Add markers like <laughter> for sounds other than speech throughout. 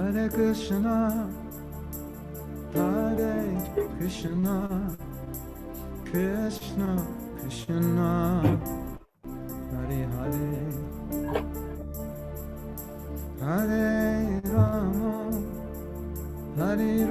Hare Krishna, Hare Krishna, Krishna Krishna, Hare Hare, Hare Rama, Hare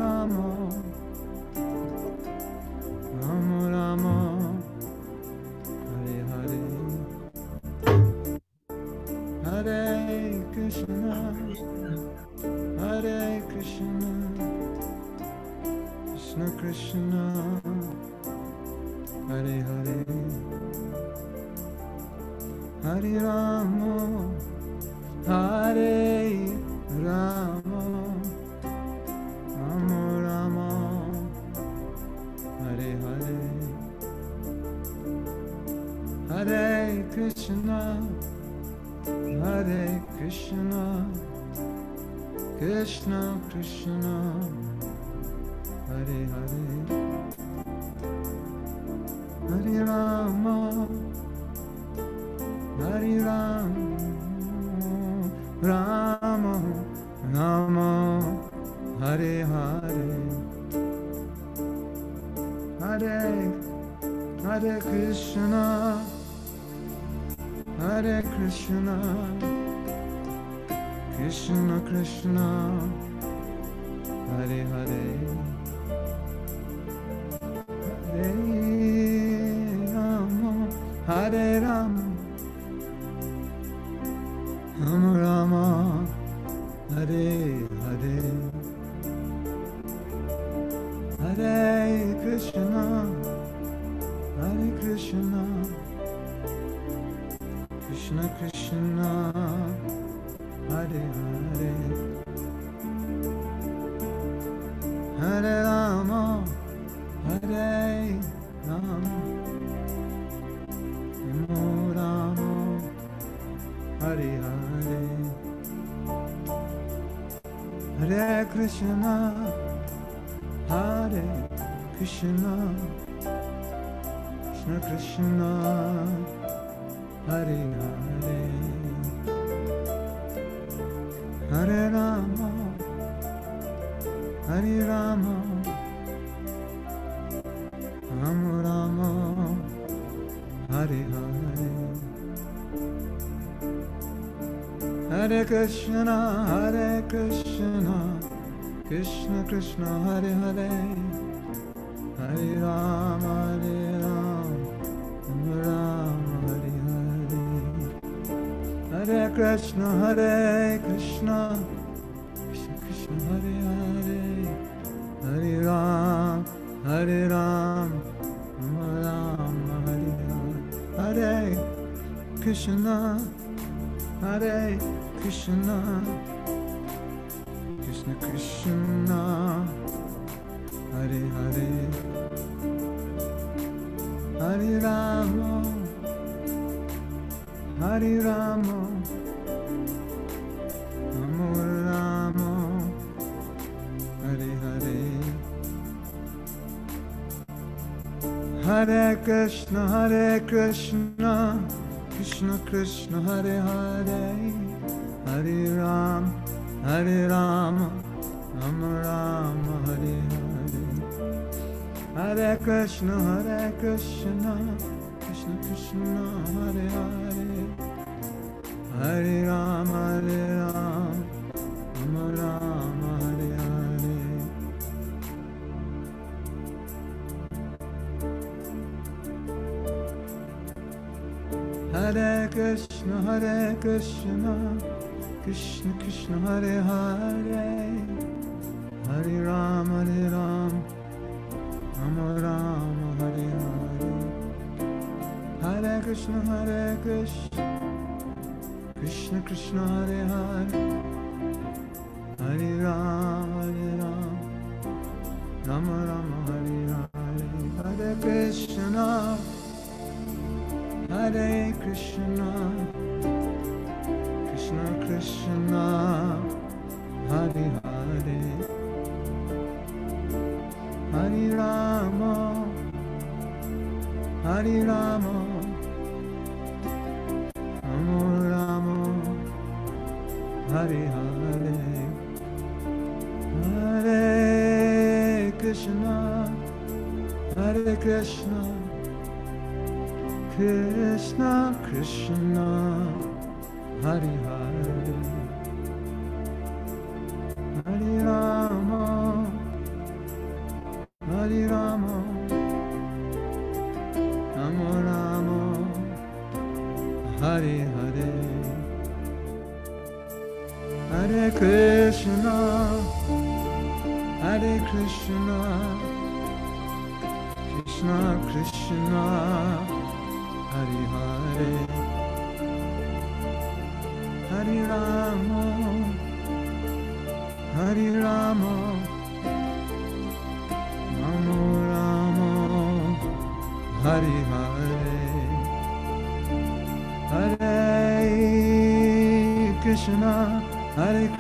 Krishna Hare Krishna, Hare Krishna, Krishna Krishna, Hare Hare, Hare Ram, Hare Rama, Rama Rama, Hare Hare. Hare Krishna, Hare Krishna, Krishna Krishna, Hare Hare, Hare Rama, Hare Rama. Krishna, Krishna Krishna Hare Hare, Hare Ram Hare Ram, Rama Ram Hare Hare, Hare Krishna Hare Krishna, Krishna Krishna Hare Hare.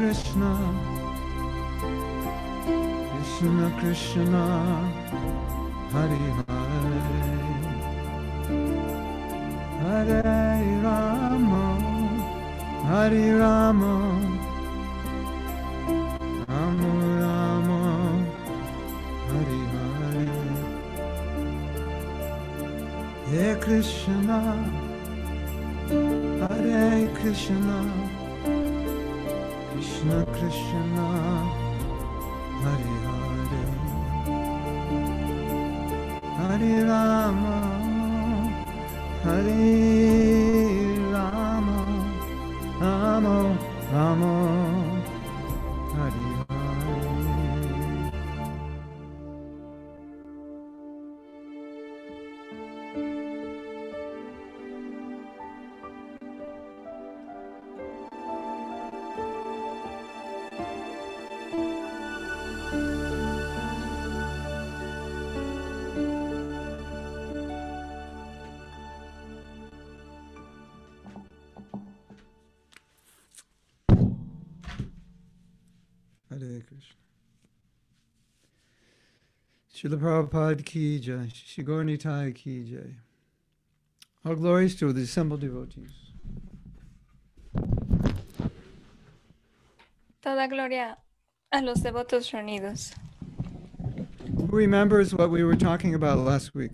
Krishna Krishna Krishna Hari. Hare の名も Srila Prabhupada ki jai, Shigorni Tai ki jai. All glories to the assembled devotees. Toda gloria a los devotos reunidos. Who remembers what we were talking about last week?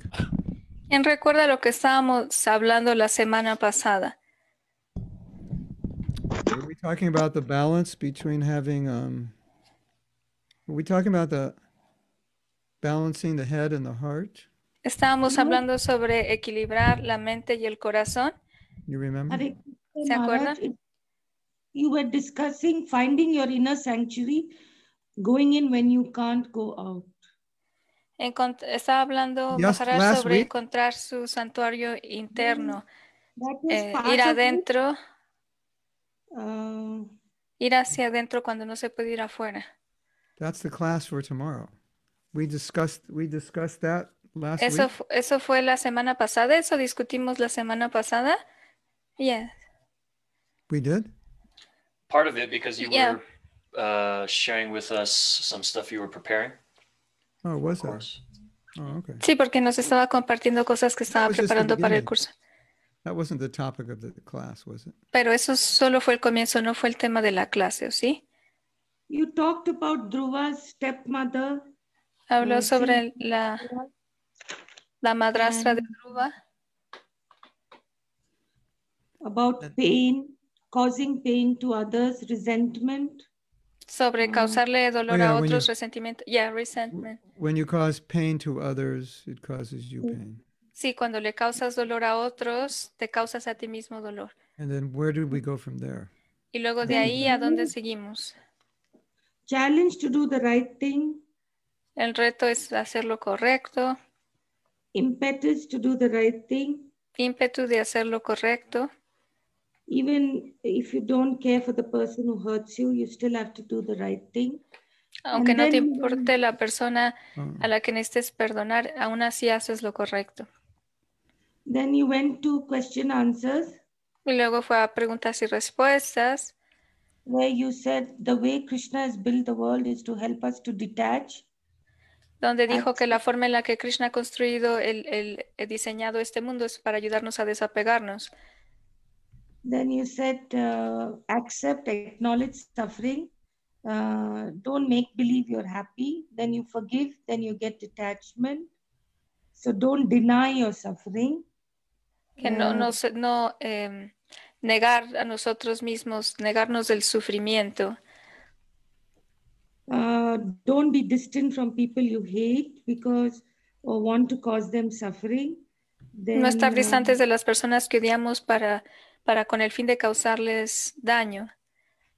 ¿Quién recuerda lo que estábamos hablando la semana pasada? Were we talking about the balance between having um were we talking about the balancing the head and the heart. Estábamos hablando sobre equilibrar la mente y el corazón. You remember? ¿Se acuerdan? you were discussing finding your inner sanctuary, going in when you can't go out. Encont estaba hablando Just Maharaj sobre week. encontrar su santuario interno, eh, ir adentro, uh, ir hacia adentro cuando no se puede ir afuera. That's the class for tomorrow. We discussed, we discussed that last eso, week. eso fue la semana pasada. Eso discutimos la semana pasada. Yes. We did? Part of it because you yeah. were uh, sharing with us some stuff you were preparing. Oh, was that? Oh, okay. Sí, porque nos estaba compartiendo cosas que estaba preparando para el curso. That wasn't the topic of the class, was it? Pero eso solo fue el comienzo, no fue el tema de la clase, ¿o sí? You talked about Dhruva's stepmother Habló sobre la, la madrastra de Druba. About pain, causing pain to others, resentment. Sobre ah. causarle dolor a otros, you, resentimiento. Yeah, resentment. When you cause pain to others, it causes you pain. Sí, cuando le causas dolor a otros, te causas a ti mismo dolor. And then where do we go from there? Y luego de ahí, ¿a dónde seguimos? Challenge to do the right thing. El reto es hacer lo correcto. Impetus to do the right thing. Impetus de hacer lo correcto. Even if you don't care for the person who hurts you, you still have to do the right thing. Aunque no te importe la persona a la que necesites perdonar, aún así haces lo correcto. Then you went to question answers. Y luego fue a preguntas y respuestas. Where you said the way Krishna has built the world is to help us to detach donde dijo que la forma en la que Krishna ha construido, el, el, el diseñado este mundo es para ayudarnos a desapegarnos. Then you said, uh, accept, acknowledge suffering, uh, don't make believe you're happy, then you forgive, then you get detachment, so don't deny your suffering. Que no, no, uh, no eh, negar a nosotros mismos, negarnos del sufrimiento. Uh, don't be distant from people you hate because or want to cause them suffering. Then, no estar distantes uh, de las personas que odiamos para, para con el fin de causarles daño.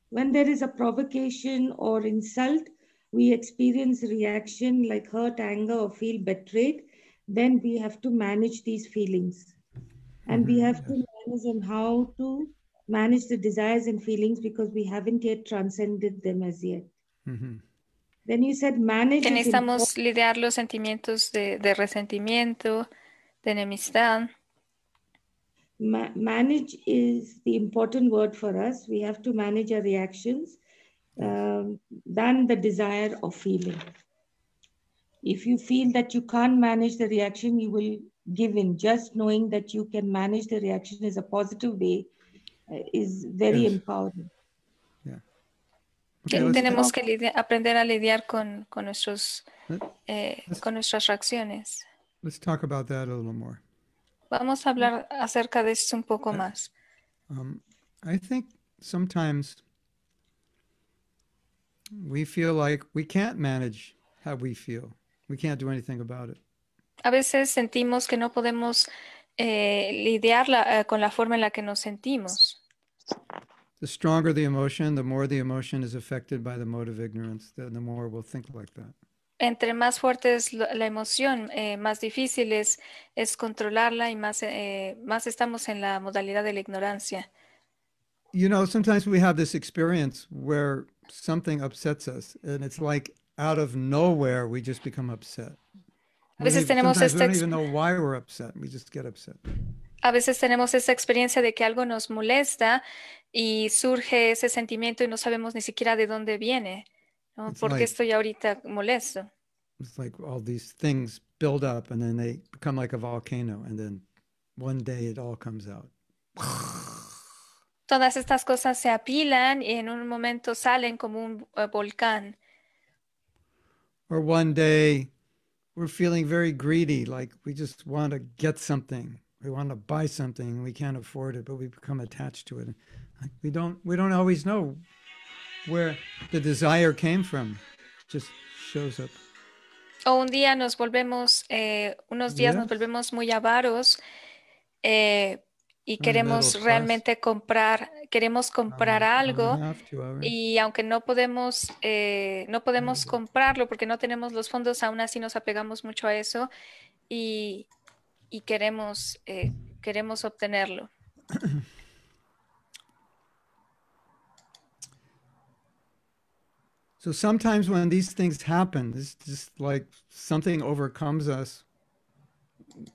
When there is a provocation or insult, we experience reaction like hurt, anger, or feel betrayed. Then we have to manage these feelings. And we have to manage on how to manage the desires and feelings because we haven't yet transcended them as yet. Mm-hmm. Then you said manage necesitamos lidiar los sentimientos de, de resentimiento, de enemistad. Ma- manage is the important word for us. We have to manage our reactions um, than the desire or feeling. If you feel that you can't manage the reaction, you will give in. Just knowing that you can manage the reaction is a positive way uh, is very yes. empowering. tenemos que aprender a lidiar con, con, nuestros, eh, eh, con nuestras reacciones. Vamos a hablar acerca de esto un poco más. sometimes A veces sentimos que no podemos eh, lidiar con la forma en la que nos sentimos. the stronger the emotion, the more the emotion is affected by the mode of ignorance, the, the more we'll think like that. Entre más fuerte es la emoción, eh, más difícil es, es controlarla y más, eh, más estamos en la modalidad de la ignorancia. You know, sometimes we have this experience where something upsets us and it's like out of nowhere we just become upset. A veces we, tenemos esta we don't even know why we're upset, we just get upset. a veces tenemos esa experiencia de que algo nos molesta y surge ese sentimiento y no sabemos ni siquiera de dónde viene. ¿no? estoy ahorita molesto? It's like all these things build up and then they become like a volcano and then one day it all comes out. Todas estas cosas se apilan y en un momento salen como un eh, volcán. Or one day we're feeling very greedy, like we just want to get something we want to buy something we can't afford it, but we become attached to it. we don't we don't always know where the desire came from. Just shows up. O un día nos volvemos, eh, unos días nos volvemos muy avaros eh, y queremos realmente comprar, queremos comprar ah, algo ah, y aunque no podemos, eh, no podemos comprarlo porque no tenemos los fondos, aún así nos apegamos mucho a eso y, y queremos, eh, queremos obtenerlo. So sometimes when these things happen, it's just like something overcomes us.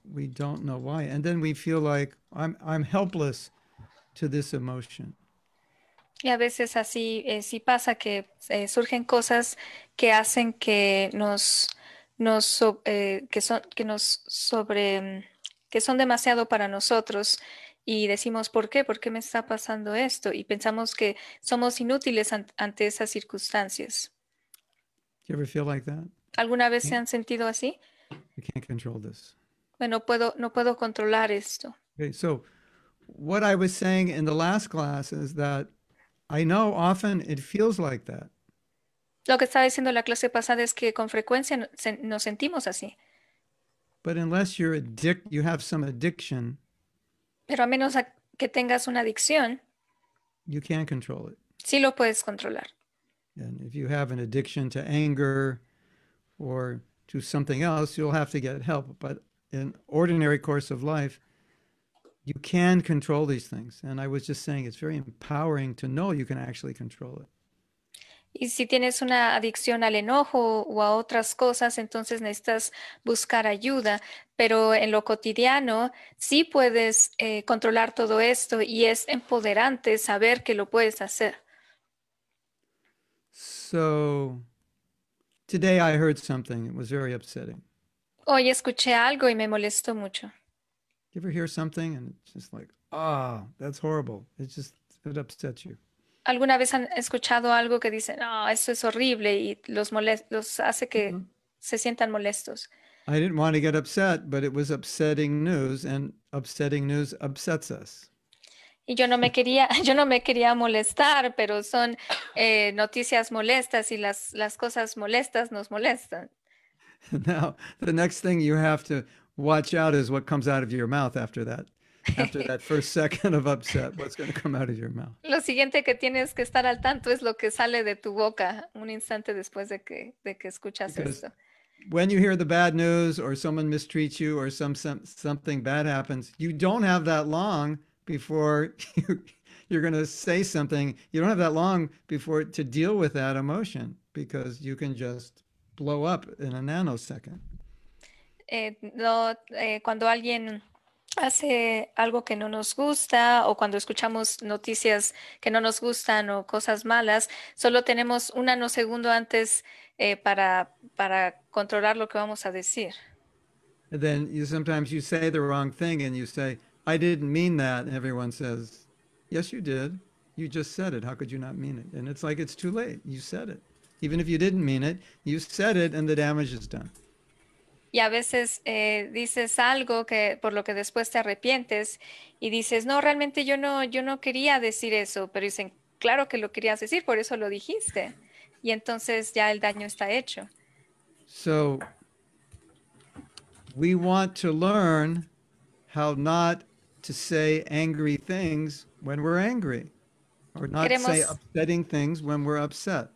We don't know why. And then we feel like I'm, I'm helpless to this emotion. Y a veces así eh, sí pasa que eh, surgen cosas que hacen que nos, nos eh, que son que nos sobre mm, que son demasiado para nosotros y decimos, ¿por qué? ¿Por qué me está pasando esto? Y pensamos que somos inútiles ante esas circunstancias. ¿Alguna vez se han sentido así? Bueno, puedo, no puedo controlar esto. Lo que estaba diciendo en la clase pasada es que con frecuencia nos sentimos así. But unless you're addict, you have some addiction. Pero a menos a que tengas una adicción, you can not control it. Sí lo puedes controlar. And if you have an addiction to anger or to something else, you'll have to get help. But in ordinary course of life, you can control these things. And I was just saying it's very empowering to know you can actually control it. Y si tienes una adicción al enojo o a otras cosas, entonces necesitas buscar ayuda. Pero en lo cotidiano sí puedes eh, controlar todo esto y es empoderante saber que lo puedes hacer. So, today I heard something. It was very upsetting. Hoy escuché algo y me molestó mucho. You ever hear something and it's just like, ah, that's horrible. It just, it upsets you alguna vez han escuchado algo que dicen, no, esto es horrible y los, los hace que se sientan molestos. I didn't want to get upset, but it was upsetting news and upsetting news upsets us. Y yo no me quería, <laughs> yo no me quería molestar, pero son eh, noticias molestas y las, las cosas molestas nos molestan. <laughs> Now, the next thing you have to watch out is what comes out of your mouth after that. after that first second of upset, what's going to come out of your mouth? Lo siguiente que tienes que estar al tanto es lo que sale de tu boca un instante después de que, de que escuchas Because esto. When you hear the bad news or someone mistreats you or some, some something bad happens, you don't have that long before <laughs> you, you're going to say something. You don't have that long before to deal with that emotion because you can just blow up in a nanosecond. Eh, no, eh, cuando alguien hace algo que no nos gusta o cuando escuchamos noticias que no nos gustan o cosas malas, solo tenemos un nanosegundo antes eh, para, para controlar lo que vamos a decir. And then you sometimes you say the wrong thing and you say, I didn't mean that. And everyone says, yes, you did. You just said it. How could you not mean it? And it's like, it's too late. You said it. Even if you didn't mean it, you said it and the damage is done. y a veces eh, dices algo que por lo que después te arrepientes y dices no realmente yo no yo no quería decir eso pero dicen claro que lo querías decir por eso lo dijiste y entonces ya el daño está hecho so we want to learn how not to say angry things when we're angry or not queremos, say upsetting things when we're upset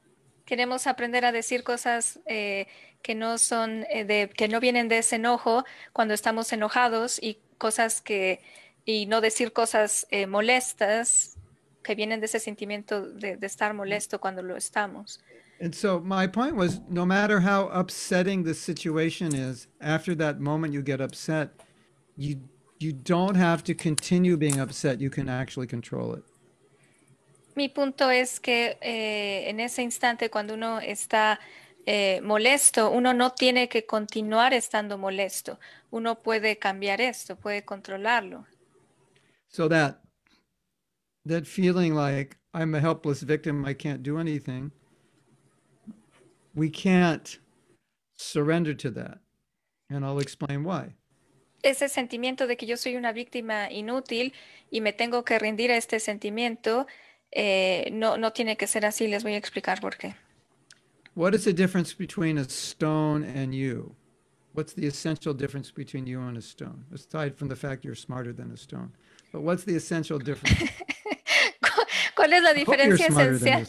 queremos aprender a decir cosas eh, que no son eh, de, que no vienen de ese enojo cuando estamos enojados y cosas que y no decir cosas eh, molestas que vienen de ese sentimiento de, estar molesto cuando lo estamos. And so my point was no matter how upsetting the situation is, after that moment you get upset, you you don't have to continue being upset, you can actually control it. Mi punto es que eh, en ese instante cuando uno está eh, molesto, uno no tiene que continuar estando molesto. Uno puede cambiar esto, puede controlarlo. So that that feeling like I'm a helpless victim, I can't do anything. We can't surrender to that. And I'll explain why. Ese sentimiento de que yo soy una víctima inútil y me tengo que rendir a este sentimiento, eh, no, no tiene que ser así. Les voy a explicar por qué. What is the difference between a stone and you? What's the essential difference between you and a stone? Aside from the fact you're smarter than a stone. But what's the essential difference? <laughs> ¿Cuál es la diferencia esencial?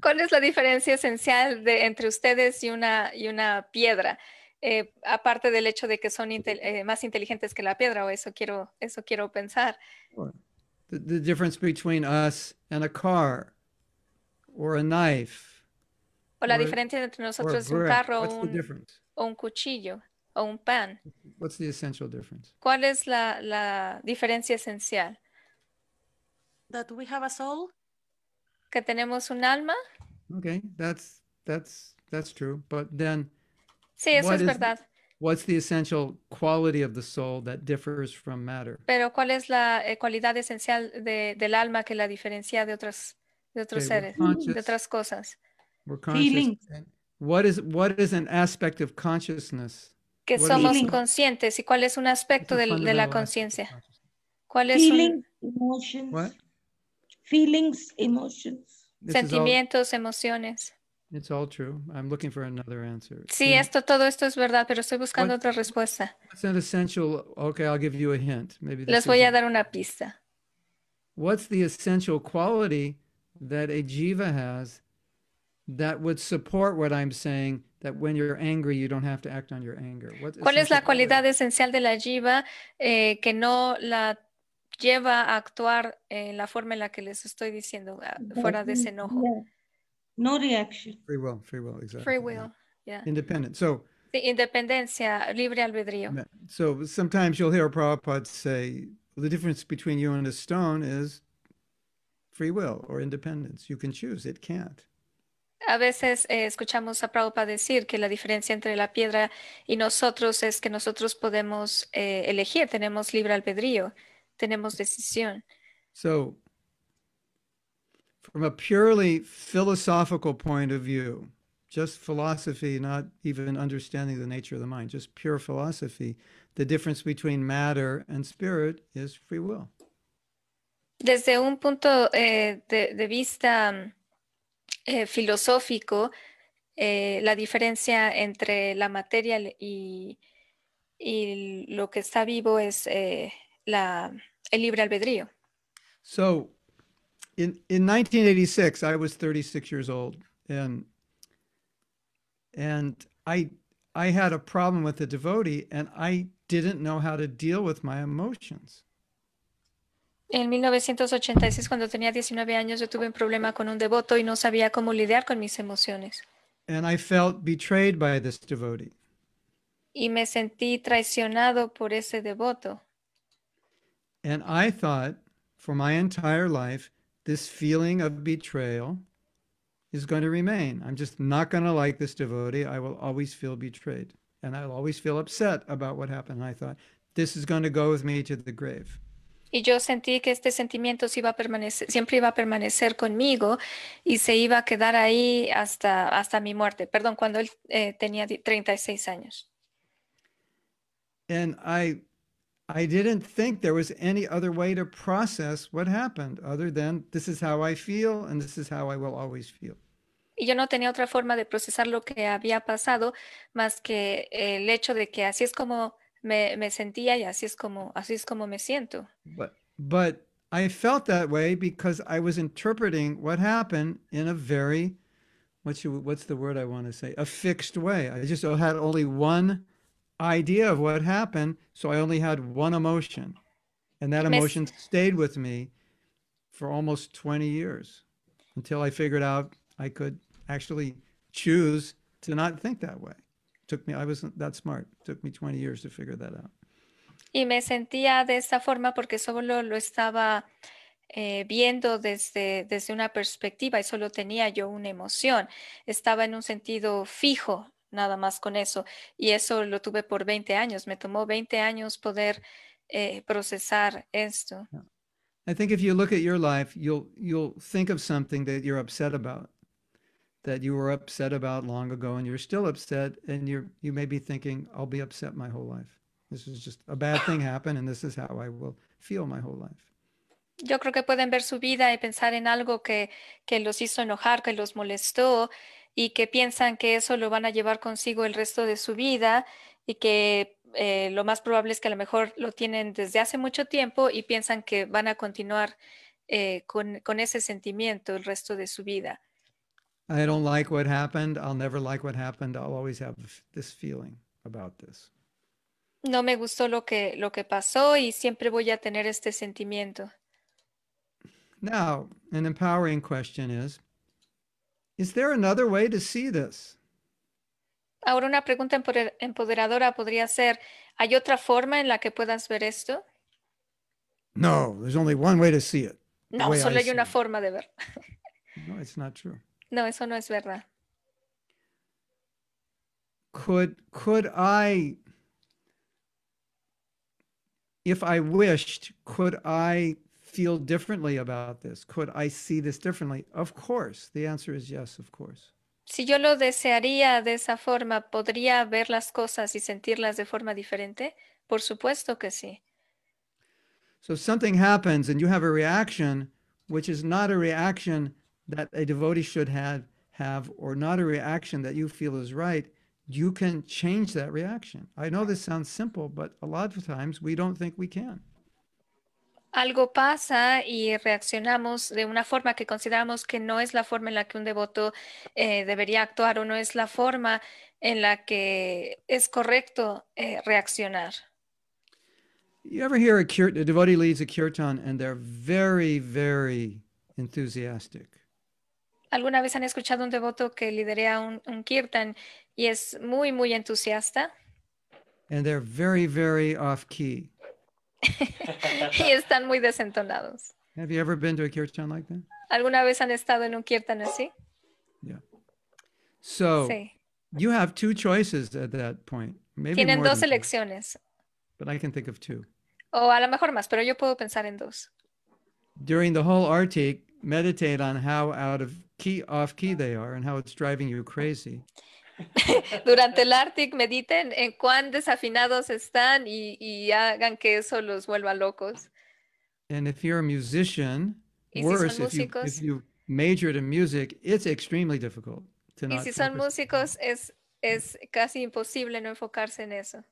¿Cuál es la diferencia esencial de, entre ustedes y una, y una piedra? Eh, aparte del hecho de que son intel eh, más inteligentes que la piedra, o eso quiero, eso quiero pensar. The, the difference between us and a car or a knife O la diferencia entre nosotros es un carro o un, o un cuchillo o un pan. What's the essential difference? ¿Cuál es la, la diferencia esencial? That we have a soul. Que tenemos un alma. Okay, that's that's that's true, but then Sí, eso es is, verdad. What's the essential quality of the soul that differs from matter? Pero ¿cuál es la eh, cualidad esencial de, del alma que la diferencia de otros de otros okay, seres, de otras cosas? We're conscious. Feelings. What is, what is an aspect of consciousness? Que what somos inconscientes y cuál es un aspecto de, de, la conciencia. ¿Cuál es Feeling, un... emotions. What? Feelings, emotions. This Sentimientos, all... emociones. It's all true. I'm looking for another answer. Sí, yeah. esto todo esto es verdad, pero estoy buscando What, otra respuesta. What's an essential? Okay, I'll give you a hint. Maybe Les voy a dar una pista. What's the essential quality that a jiva has that would support what I'm saying, that when you're angry, you don't have to act on your anger. What ¿Cuál es la cualidad esencial de la jiva eh, que no la lleva a actuar en la forma en la que les estoy diciendo, ah, fuera de ese enojo? No reaction. Free will, free will, exactly. Free will, yeah. yeah. Independent. So, the independencia, libre albedrío. So sometimes you'll hear Prabhupada say, the difference between you and a stone is free will or independence. You can choose, it can't. A veces eh, escuchamos a Prabhupada decir que la diferencia entre la piedra y nosotros es que nosotros podemos eh, elegir, tenemos libre albedrío, tenemos decisión. So, from a purely philosophical point of view, just philosophy, not even understanding the nature of the mind, just pure philosophy, the difference between matter and spirit is free will. Desde un punto eh, de vista mm, eh, filosófico, eh, la diferencia entre la materia y, y lo que está vivo es eh, la, el libre albedrío. So, in, in 1986, I was 36 years old, and, and I, I had a problem with a devotee, and I didn't know how to deal with my emotions. En 1986, cuando tenía 19 años, yo tuve un problema con un devoto y no sabía cómo lidiar con mis emociones. And I felt betrayed by this devotee. Y me sentí traicionado por ese devoto. And I thought for my entire life this feeling of betrayal is going to remain. I'm just not going to like this devotee. I will always feel betrayed and I'll always feel upset about what happened. And I thought this is going to go with me to the grave. Y yo sentí que este sentimiento se iba a permanecer, siempre iba a permanecer conmigo y se iba a quedar ahí hasta, hasta mi muerte. Perdón, cuando él eh, tenía 36 años. Y yo no tenía otra forma de procesar lo que había pasado más que el hecho de que así es como me, me sentía y así es como, así es como me siento. But, but I felt that way because I was interpreting what happened in a very, what's, your, what's the word I want to say, a fixed way. I just had only one idea of what happened, so I only had one emotion. And that emotion me... stayed with me for almost 20 years until I figured out I could actually choose to not think that way. Took me, I wasn't that smart. Took me 20 years to figure that out. Y me sentía de esta forma porque solo lo estaba eh, viendo desde, desde una perspectiva y solo tenía yo una emoción. Estaba en un sentido fijo, nada más con eso. Y eso lo tuve por 20 años. Me tomó 20 años poder eh, procesar esto. I think if you look at your life, you'll, you'll think of something that you're upset about. Yo creo que pueden ver su vida y pensar en algo que los hizo enojar, que los molestó y que piensan que eso lo van a llevar consigo el resto de su vida y que eh, lo más probable es que a lo mejor lo tienen desde hace mucho tiempo y piensan que van a continuar eh, con ese sentimiento el resto de su vida. I don't like what happened. I'll never like what happened. I'll always have this feeling about this. No me gustó lo que lo que pasó y siempre voy a tener este sentimiento. Now, an empowering question is Is there another way to see this? Ahora una pregunta empoderadora podría ser, ¿hay otra forma en la que puedas ver esto? No, there's only one way to see it. No, solo hay una it. forma de ver. No, it's not true. No, eso no es verdad. Could could I if I wished, could I feel differently about this? Could I see this differently? Of course. The answer is yes, of course. Si yo lo desearía de esa forma, ¿podría ver las cosas y sentirlas de forma diferente? Por supuesto que sí. So something happens and you have a reaction, which is not a reaction that a devotee should have, have or not a reaction that you feel is right, you can change that reaction. I know this sounds simple, but a lot of times we don't think we can. Algo pasa y reaccionamos de una forma que consideramos que no es la forma en la que un devoto eh, debería actuar o no es la forma en la que es correcto eh, reaccionar. You ever hear a, a devotee leads a kirtan and they're very, very enthusiastic? alguna vez han escuchado un devoto que liderea un, un kirtan y es muy, muy entusiasta. And they're very, very off key. <laughs> y están muy desentonados. Have you ever been to a kirtan like that? ¿Alguna vez han estado en un kirtan así? Yeah. So sí. you have two choices at that point. Maybe Tienen dos elecciones. Two, but I can think of two. O a lo mejor más, pero yo puedo pensar en dos. During the whole Arctic, meditate on how out of key off key they are and how it's driving you crazy. <laughs> Durante el Arctic mediten en cuán desafinados están y, y hagan que eso los vuelva locos. And if you're a musician, worse, si if, you, if you majored in music, it's extremely difficult to not. Y si son músicos es es casi imposible no enfocarse en eso.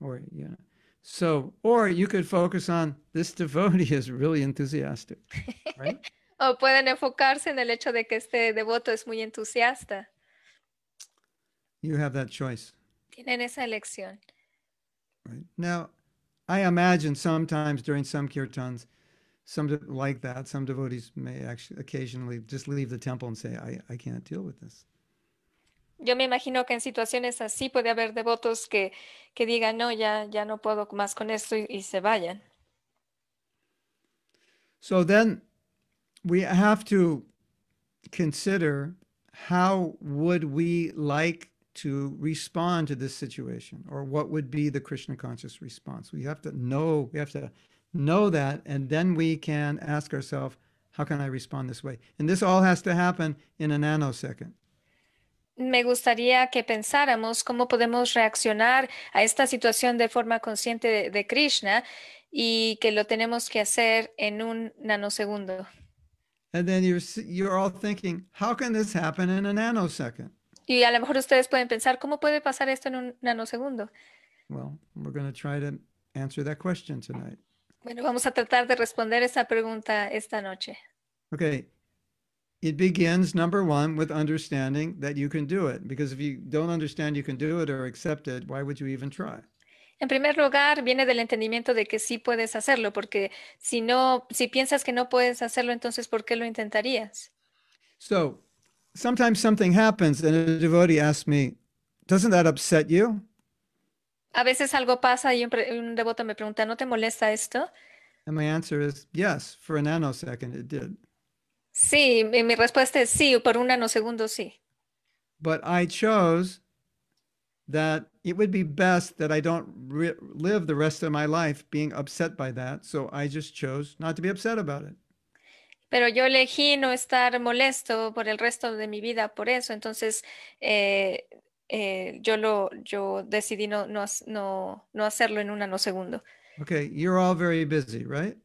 Or yeah. So, or you could focus on this devotee is really enthusiastic, right? <laughs> O pueden enfocarse en el hecho de que este devoto es muy entusiasta. You have that choice. Tienen esa elección. Right. Now, I imagine sometimes during some kirtans, some like that, some devotees may actually occasionally just leave the temple and say, I, I can't deal with this. Yo me imagino que en situaciones así puede haber devotos que, que digan, no, ya, ya no puedo más con esto y, y se vayan. So then we have to consider how would we like to respond to this situation or what would be the krishna conscious response we have to know we have to know that and then we can ask ourselves how can i respond this way and this all has to happen in a nanosecond me gustaría que pensáramos cómo podemos reaccionar a esta situación de forma consciente de, de Krishna y que lo tenemos que hacer en un nanosegundo. And then you're, you're all thinking, how can this happen in a nanosecond? Y a lo mejor ustedes pueden pensar, ¿cómo puede pasar esto en un nanosegundo? Well, we're going to try to answer that question tonight. Bueno, vamos a tratar de responder esa pregunta esta noche. Okay. It begins number 1 with understanding that you can do it because if you don't understand you can do it or accept it, why would you even try? En primer lugar, viene del entendimiento de que sí puedes hacerlo, porque si no, si piensas que no puedes hacerlo, entonces ¿por qué lo intentarías? a veces algo pasa y un, devoto me pregunta, ¿no te molesta esto? And Sí, mi respuesta es sí, por un nanosegundo sí. But I chose that it would be best that I don't live the rest of my life being upset by that. So I just chose not to be upset about it. Pero yo elegí no estar molesto por el resto de mi vida por eso. Entonces eh, eh, yo lo yo decidí no, no, no, no hacerlo en un segundo. Okay, you're all very busy, right?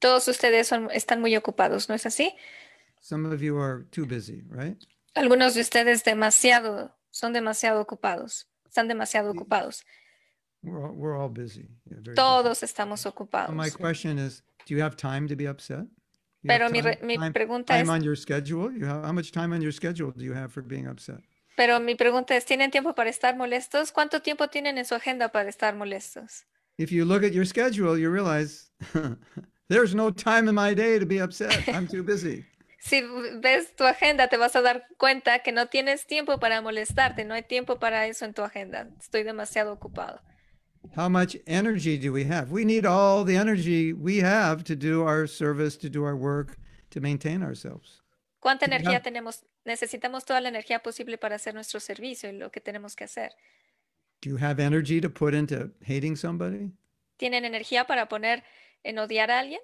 Todos ustedes son, están muy ocupados, ¿no es así? Some of you are too busy, right? Algunos de ustedes demasiado son demasiado ocupados. están demasiado ocupados. We're all, we're all busy. Yeah, Todos busy. estamos ocupados. my question is, do you have time to be upset? Pero mi, time, mi pregunta time, es... Time on your schedule? You have, how much time on your schedule do you have for being upset? Pero mi pregunta es, ¿tienen tiempo para estar molestos? ¿Cuánto tiempo tienen en su agenda para estar molestos? If you look at your schedule, you realize <laughs> there's no time in my day to be upset. I'm too busy. <laughs> si ves tu agenda, te vas a dar cuenta que no tienes tiempo para molestarte, no hay tiempo para eso en tu agenda. Estoy demasiado ocupado. ¿Cuánta energía tenemos? Necesitamos toda la energía posible para hacer nuestro servicio y lo que tenemos que hacer. ¿Tienen energía para poner en odiar a alguien?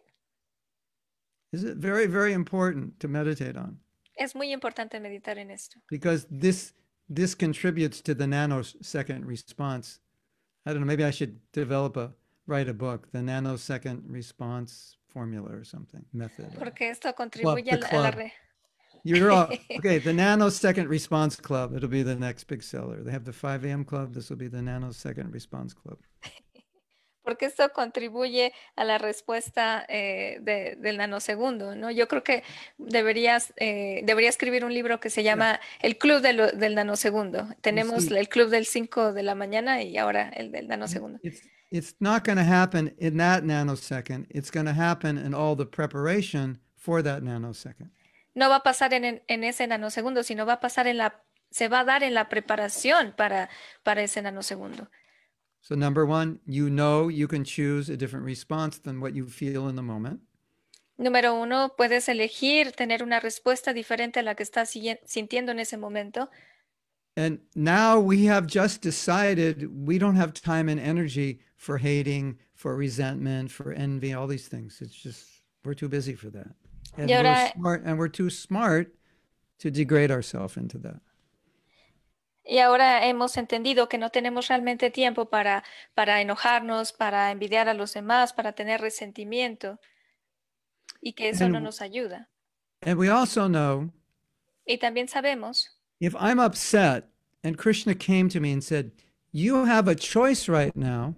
is it very, very important to meditate on. Es muy importante meditar en esto. Because this this contributes to the nanosecond response. I don't know, maybe I should develop a write a book, the nanosecond response formula or something, method. Porque esto contribuye club, a la You're all, <laughs> okay, the nanosecond response club. It'll be the next big seller. They have the 5 a.m. club. This will be the nanosecond response club. porque esto contribuye a la respuesta eh, del nanosegundo, ¿no? Yo creo que deberías, eh, debería escribir un libro que se llama El Club del Nanosegundo. Tenemos el Club del 5 de la mañana y ahora el del nanosegundo. No va a pasar en, en ese nanosegundo, sino va a pasar en la, se va a dar en la preparación para, para ese nanosegundo. So, number one, you know you can choose a different response than what you feel in the moment. Número uno, puedes elegir tener una respuesta diferente a la que estás sintiendo en ese momento. And now we have just decided we don't have time and energy for hating, for resentment, for envy, all these things. It's just, we're too busy for that. And, ahora, we're, smart, and we're too smart to degrade ourselves into that. Y ahora hemos entendido que no tenemos realmente tiempo para, para enojarnos, para envidiar a los demás, para tener resentimiento y que eso and, no nos ayuda. And we also know, y también sabemos if I'm upset and Krishna came to me and said, You have a choice right now.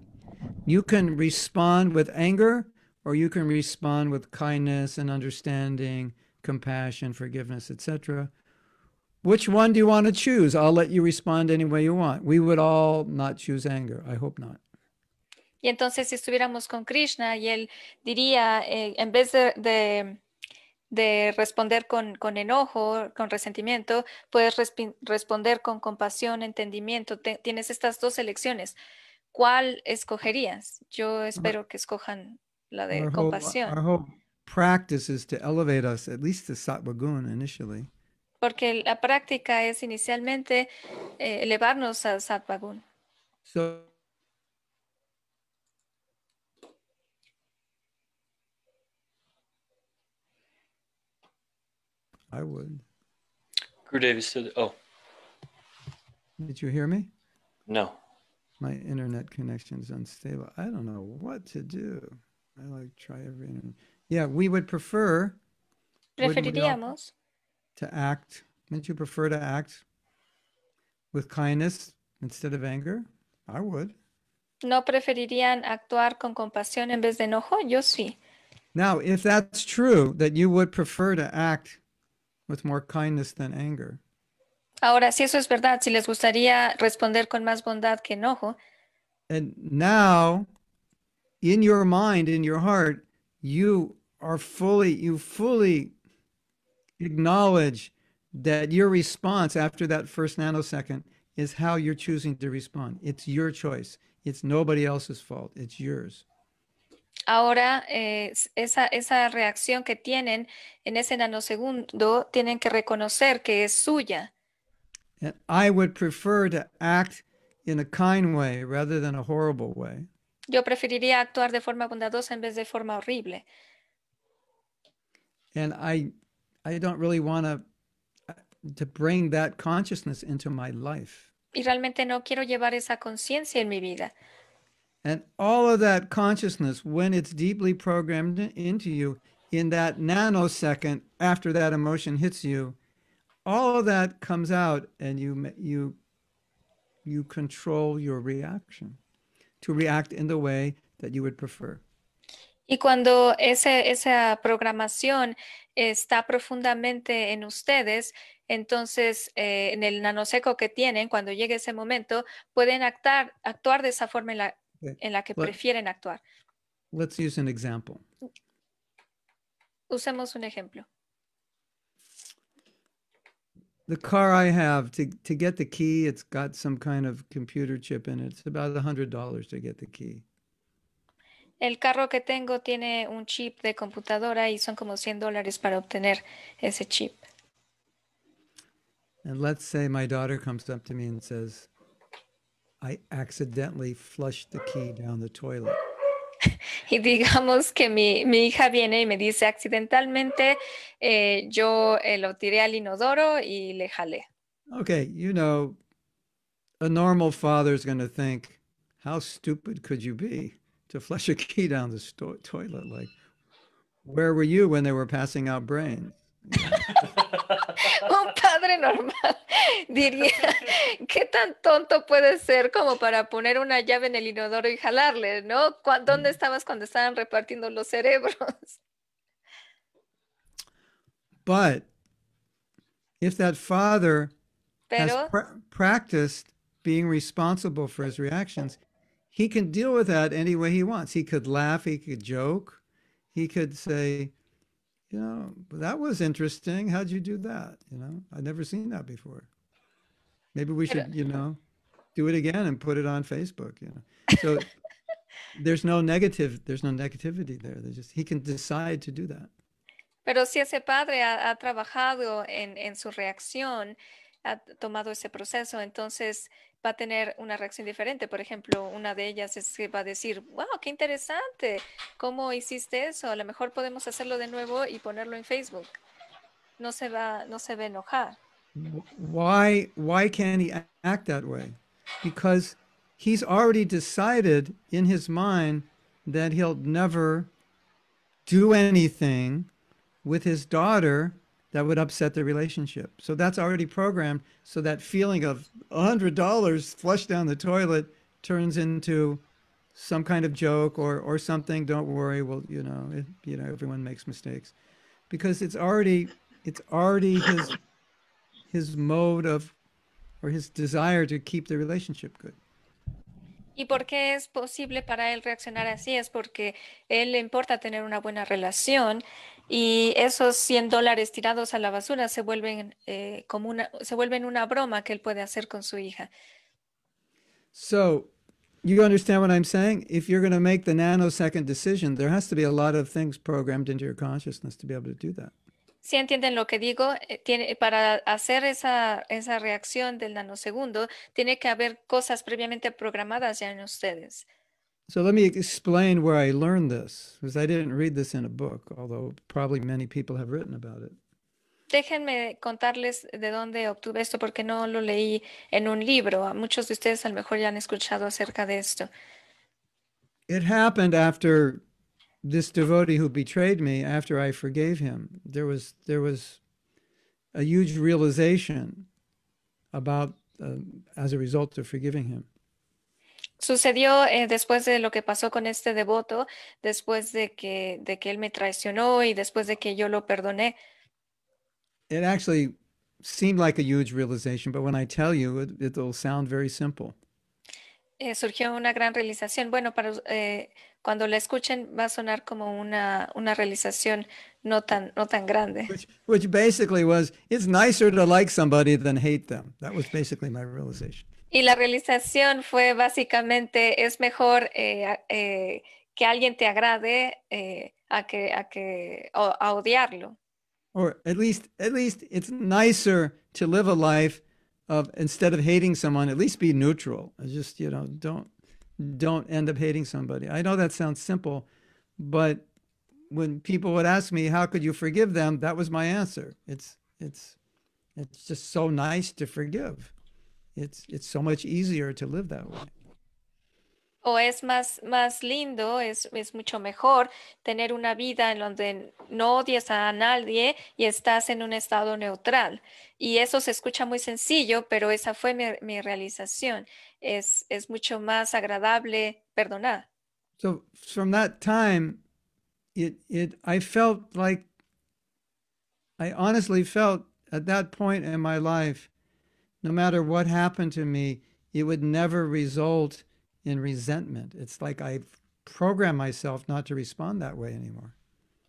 You can respond with anger or you can respond with kindness and understanding, compassion, forgiveness, etc. Which one do you want to choose? I'll let you respond any way you want. We would all not choose anger. I hope not. Y entonces si estuviéramos con Krishna y él diría, eh, en vez de, de, de responder con, con, enojo, con resentimiento, puedes responder con compasión, entendimiento. Te, tienes estas dos elecciones. ¿Cuál escogerías? Yo espero que escojan la de our compasión. Whole, our whole practice to elevate us, at least to sattva initially porque la práctica es inicialmente eh, elevarnos al Satvagun. So, I would. Gurudev said, oh. Did you hear me? No. My internet connection is unstable. I don't know what to do. I like try every internet. Yeah, we would prefer. Preferiríamos to act, wouldn't you prefer to act with kindness instead of anger? I would. ¿No preferirían actuar con compasión en vez de enojo? Yo sí. Now, if that's true, that you would prefer to act with more kindness than anger. Ahora, si eso es verdad, si les gustaría responder con más bondad que enojo. And now, in your mind, in your heart, you are fully, you fully acknowledge that your response after that first nanosecond is how you're choosing to respond. It's your choice. It's nobody else's fault. It's yours. Ahora, eh, esa, esa reacción que tienen en ese nanosegundo, tienen que reconocer que es suya. And I would prefer to act in a kind way rather than a horrible way. Yo preferiría actuar de forma bondadosa en vez de forma horrible. And I I don't really want to uh, to bring that consciousness into my life. Y realmente no quiero llevar esa conciencia en mi vida. And all of that consciousness, when it's deeply programmed into you, in that nanosecond after that emotion hits you, all of that comes out, and you you you control your reaction to react in the way that you would prefer. Y cuando ese, esa programación está profundamente en ustedes, entonces eh, en el nanoseco que tienen, cuando llegue ese momento, pueden actar, actuar de esa forma en la, eh, la que prefieren actuar. Let's use an example. Usemos un ejemplo. the car I have to to get the key, it's got some kind of computer chip in it. It's about $100 to get the key. El carro que tengo tiene un chip de computadora y son como 100 dólares para obtener ese chip. And let's say my daughter comes up to me and says, I accidentally flushed the key down the toilet. <laughs> y digamos que mi, hija viene y me dice accidentalmente, eh, yo eh, lo tiré al inodoro y le jalé. Okay, you know, a normal father is going to think, how stupid could you be? to flush a key down the sto- toilet. Like, where were you when they were passing out brains? <laughs> un padre normal <laughs> diría, ¿qué tan tonto puede ser como para poner una llave en el inodoro y jalarle, ¿no? Mm. ¿Dónde estabas cuando estaban repartiendo los cerebros? But if that father Pero, has pr practiced being responsible for his reactions, he can deal with that any way he wants. He could laugh, he could joke, he could say, you know, that was interesting. How'd you do that? You know, I'd never seen that before. Maybe we should, you know, do it again and put it on Facebook, you know. So <laughs> there's no negative, there's no negativity there. There's just he can decide to do that. Pero si ese padre ha, ha trabajado en, en su reacción, ha tomado ese proceso, entonces va a tener una reacción diferente. Por ejemplo, una de ellas es que va a decir, wow, qué interesante, ¿cómo hiciste eso? A lo mejor podemos hacerlo de nuevo y ponerlo en Facebook. No se va, no se va a enojar. Why, why can't he act that way? Because he's already decided in his mind that he'll never do anything with his daughter that would upset the relationship. So that's already programmed. So that feeling of $100 flushed down the toilet turns into some kind of joke or, or something. Don't worry. Well, you know, it, you know, everyone makes mistakes because it's already, it's already his, his mode of, or his desire to keep the relationship good. ¿Y por qué es posible para él reaccionar así? Es porque él le importa tener una buena relación Y esos 100 dólares tirados a la basura se vuelven, eh, como una, se vuelven una broma que él puede hacer con su hija. So, you understand what I'm saying? If you're going to make the nanosecond decision, there has to be a lot of things programmed into your consciousness to be able to do that. Si entienden lo que digo, eh, tiene, para hacer esa, esa reacción del nanosegundo, tiene que haber cosas previamente programadas ya en ustedes. So let me explain where I learned this, because I didn't read this in a book, although probably many people have written about it. Déjenme contarles de dónde obtuve esto, porque no lo leí en un libro. Muchos de ustedes a lo mejor ya han escuchado acerca de esto. It happened after this devotee who betrayed me, after I forgave him. There was there was a huge realization about uh, as a result of forgiving him. sucedió eh, después de lo que pasó con este devoto, después de que, de que él me traicionó y después de que yo lo perdoné. It actually seemed like a huge realization, but when I tell you, it, it'll sound very simple. Eh, surgió una gran realización. Bueno, para, eh, cuando la escuchen va a sonar como una, una realización no tan, no tan grande. which basically was, it's nicer to like somebody than hate them. That was basically my realization. Y la realización fue básicamente, es mejor eh, eh, que alguien te agrade eh, a que, a que, o, a odiarlo. Or at least, at least it's nicer to live a life of, instead of hating someone, at least be neutral. Just, you know, don't, don't end up hating somebody. I know that sounds simple, but when people would ask me, how could you forgive them? That was my answer. It's, it's, it's just so nice to forgive. It's, it's so much easier to live that way. O es más, más lindo, es, es mucho mejor tener una vida en donde no odias a nadie y estás en un estado neutral. Y eso se escucha muy sencillo, pero esa fue mi, mi realización. Es, es mucho más agradable perdonar. So from that time, it, it, I felt like, I honestly felt at that point in my life no matter what happened to me, it would never result in resentment. It's like I've programmed myself not to respond that way anymore.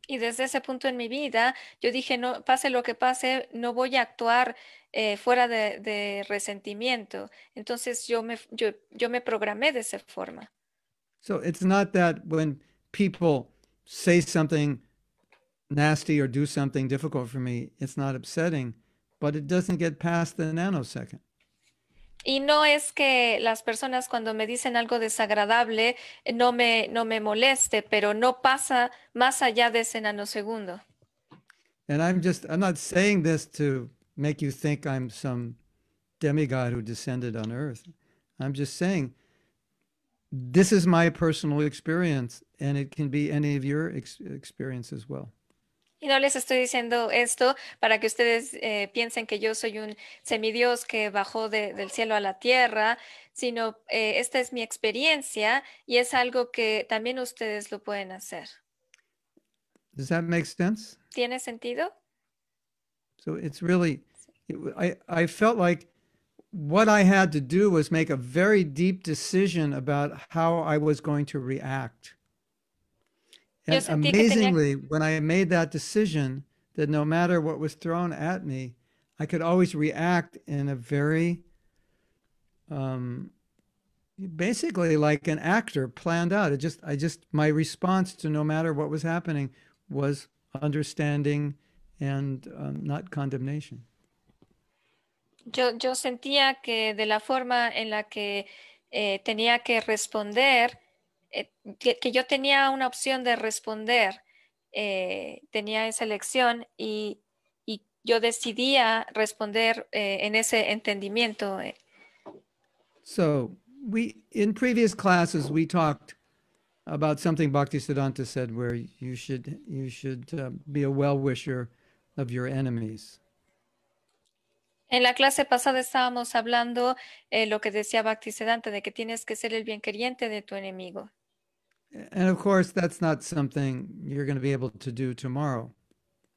Y desde ese punto en mi vida, yo dije, no, pase lo que pase, no voy a actuar eh, fuera de, de, resentimiento. Entonces yo me, yo, yo me programé de esa forma. So it's not that when people say something nasty or do something difficult for me, it's not upsetting but it doesn't get past the nanosecond. Y no es que las personas cuando me dicen algo desagradable eh, no me, no me moleste, pero no pasa más allá de ese nanosegundo. And I'm just, I'm not saying this to make you think I'm some demigod who descended on earth. I'm just saying this is my personal experience, and it can be any of your ex experience as well. Y no les estoy diciendo esto para que ustedes eh, piensen que yo soy un semidios que bajó del cielo a la tierra, sino eh, esta es mi experiencia y es algo que también ustedes lo pueden hacer. Does that make sense? ¿Tiene sentido? So it's really, I, I felt like what I had to do was make a very deep decision about how I was going to react. And amazingly, when I made that decision that no matter what was thrown at me, I could always react in a very, um, basically like an actor planned out. It just, I just, my response to no matter what was happening was understanding and um, not condemnation. Yo, yo sentía que de la forma en la que eh, tenía que responder, Eh, que, yo tenía una opción de responder, eh, tenía esa elección y, y yo decidía responder eh, en ese entendimiento. Eh. So, we, in previous classes, we talked about something Bhaktisiddhanta said where you should, you should uh, be a well-wisher of your enemies. En la clase pasada estábamos hablando eh, lo que decía Bhaktisiddhanta de que tienes que ser el bien queriente de tu enemigo. And of course, that's not something you're going to be able to do tomorrow.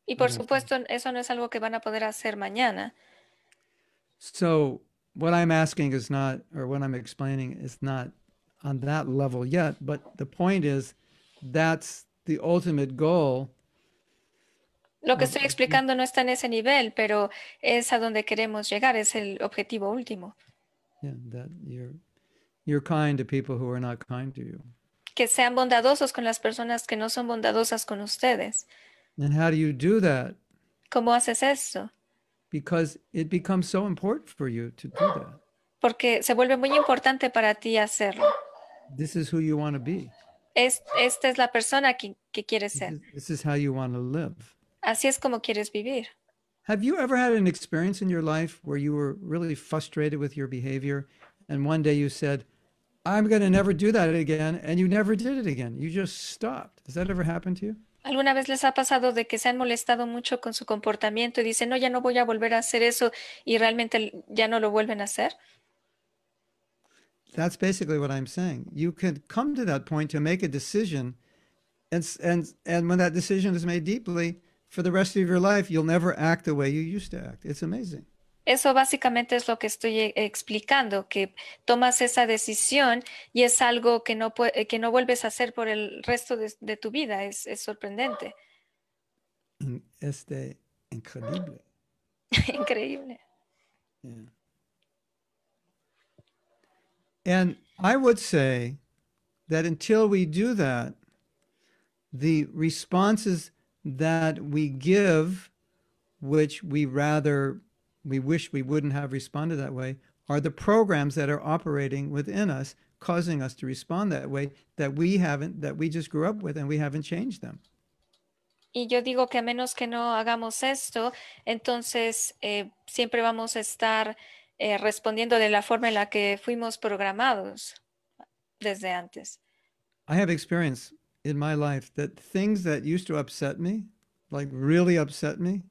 Y por supuesto, eso no es algo que van a poder hacer mañana. So, what I'm asking is not, or what I'm explaining is not on that level yet, but the point is that's the ultimate goal. Lo que estoy explicando no está en ese nivel, pero es a donde queremos llegar, es el objetivo último. Yeah, that you're, you're kind to people who are not kind to you que sean bondadosos con las personas que no son bondadosas con ustedes. And how do you do that? ¿Cómo haces esto? Because it becomes so important for you to do that. Porque se vuelve muy importante para ti hacerlo. This is who you want to be. Es, esta es la persona que, que quieres ser. This is, this is how you want to live. Así es como quieres vivir. Have you ever had an experience in your life where you were really frustrated with your behavior and one day you said, I'm going to never do that again. And you never did it again. You just stopped. Has that ever happened to you? ¿Alguna vez les ha pasado de que se han molestado mucho con su comportamiento y dicen, no, ya no voy a volver a hacer eso y realmente ya no lo vuelven a hacer? That's basically what I'm saying. You can come to that point to make a decision. And, and, and when that decision is made deeply, for the rest of your life, you'll never act the way you used to act. It's amazing. Eso básicamente es lo que estoy eh, explicando, que tomas esa decisión y es algo que no, eh, que no vuelves a hacer por el resto de, tu vida. Es, sorprendente. Mm, este, increíble. <laughs> increíble. And I would say that until we do that, the responses that we give, which we rather we wish we wouldn't have responded that way, are the programs that are operating within us causing us to respond that way that we haven't, that we just grew up with and we haven't changed them. Y yo digo que a menos que no hagamos esto, entonces eh, siempre vamos a estar eh, respondiendo de la forma en la que fuimos programados desde antes. I have experience in my life that things that used to upset me, like really upset me,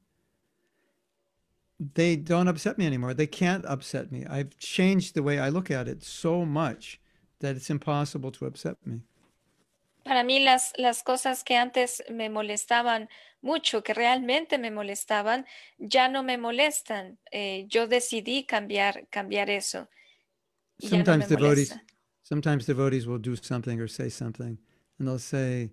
they don't upset me anymore. They can't upset me. I've changed the way I look at it so much that it's impossible to upset me. Para mí las, las cosas que antes me molestaban mucho, que realmente me molestaban, ya no me molestan. Eh, yo decidí cambiar, cambiar eso. Sometimes no devotees, sometimes devotees will do something or say something, and they'll say,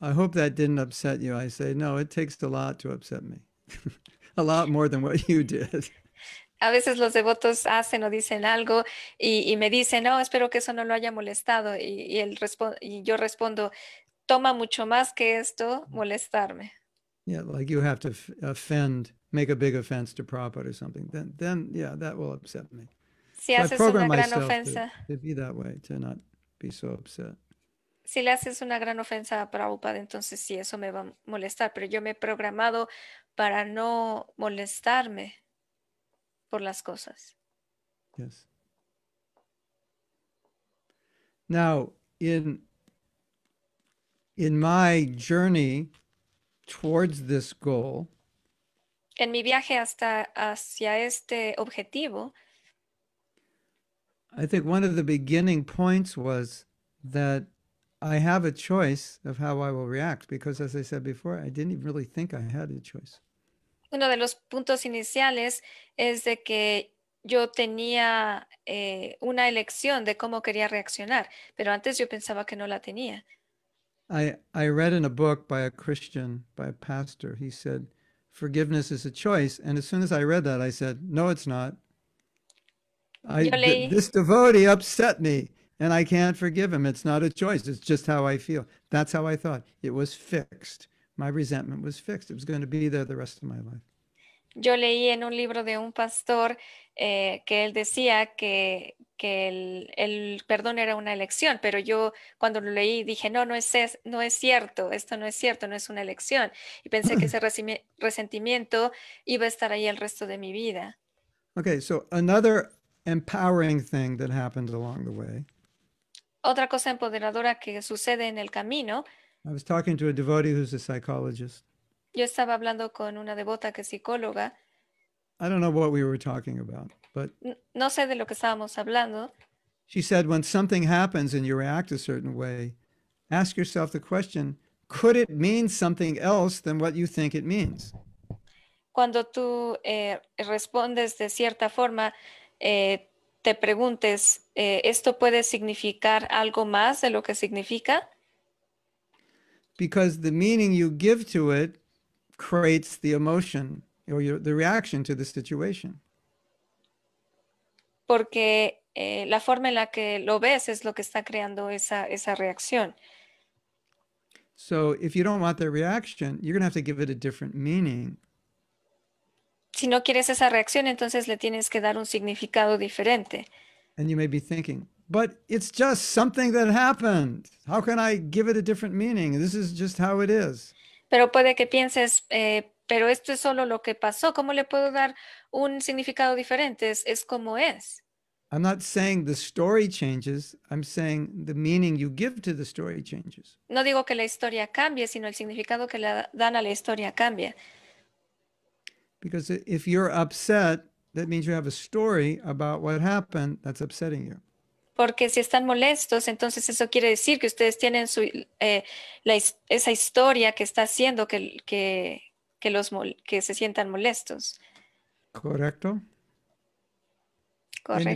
"I hope that didn't upset you." I say, "No, it takes a lot to upset me." <laughs> <laughs> a lot more than what you did. veces los devotos hacen o dicen algo y, y me dicen, no, espero que eso no lo haya molestado. Y, y, y yo respondo, toma mucho más que esto molestarme. Yeah, like you have to offend, make a big offense to Prabhupada or something. Then, then yeah, that will upset me. Si haces una gran ofensa. To, to be that way, to not be so upset. Si le haces una gran ofensa a Prabhupada, entonces sí, eso me va a molestar, pero yo me he programado para no molestarme por las cosas. Yes. Now, in in my journey towards this goal, en mi viaje hasta hacia este objetivo, I think one of the beginning points was that I have a choice of how I will react because, as I said before, I didn't even really think I had a choice. Uno de los puntos iniciales es de que yo tenía eh, una elección de cómo quería reaccionar, pero antes yo pensaba que no la tenía. I, I read in a book by a Christian, by a pastor, he said, Forgiveness is a choice. And as soon as I read that, I said, No, it's not. I, leí... th this devotee upset me and I can't forgive him. It's not a choice. It's just how I feel. That's how I thought. It was fixed. My resentment was fixed. It was going to be there the rest of my life. Yo leí en un libro de un pastor eh, que él decía que, que el, el, perdón era una elección, pero yo cuando lo leí dije, no, no es, es, no es cierto, esto no es cierto, no es una elección. Y pensé que ese <clears throat> resentimiento iba a estar ahí el resto de mi vida. Okay, so another empowering thing that happened along the way. otra cosa empoderadora que sucede en el camino. I was talking to a devotee who's a psychologist. Yo estaba hablando con una devota que es psicóloga. I don't know what we were talking about, but no sé de lo que estábamos hablando. She said when something happens and you react a certain way, ask yourself the question, could it mean something else than what you think it means? Cuando tú eh, respondes de cierta forma, eh, te preguntes, eh, ¿esto puede significar algo más de lo que significa? Because the meaning you give to it creates the emotion or your, the reaction to the situation. Porque eh, la forma en la que lo ves es lo que está creando esa, esa reacción. So if you don't want the reaction, you're going to have to give it a different meaning si no quieres esa reacción, entonces le tienes que dar un significado diferente. Pero puede que pienses, eh, pero esto es solo lo que pasó. ¿Cómo le puedo dar un significado diferente? Es, como es. No digo que la historia cambie, sino el significado que le dan a la historia cambia. Because if you're upset, that means you have a story about what happened that's upsetting you. Porque si están molestos, entonces eso quiere decir que ustedes tienen su, eh, la, esa historia que está haciendo que, que, que, los, que se sientan molestos. Correcto. Correcto.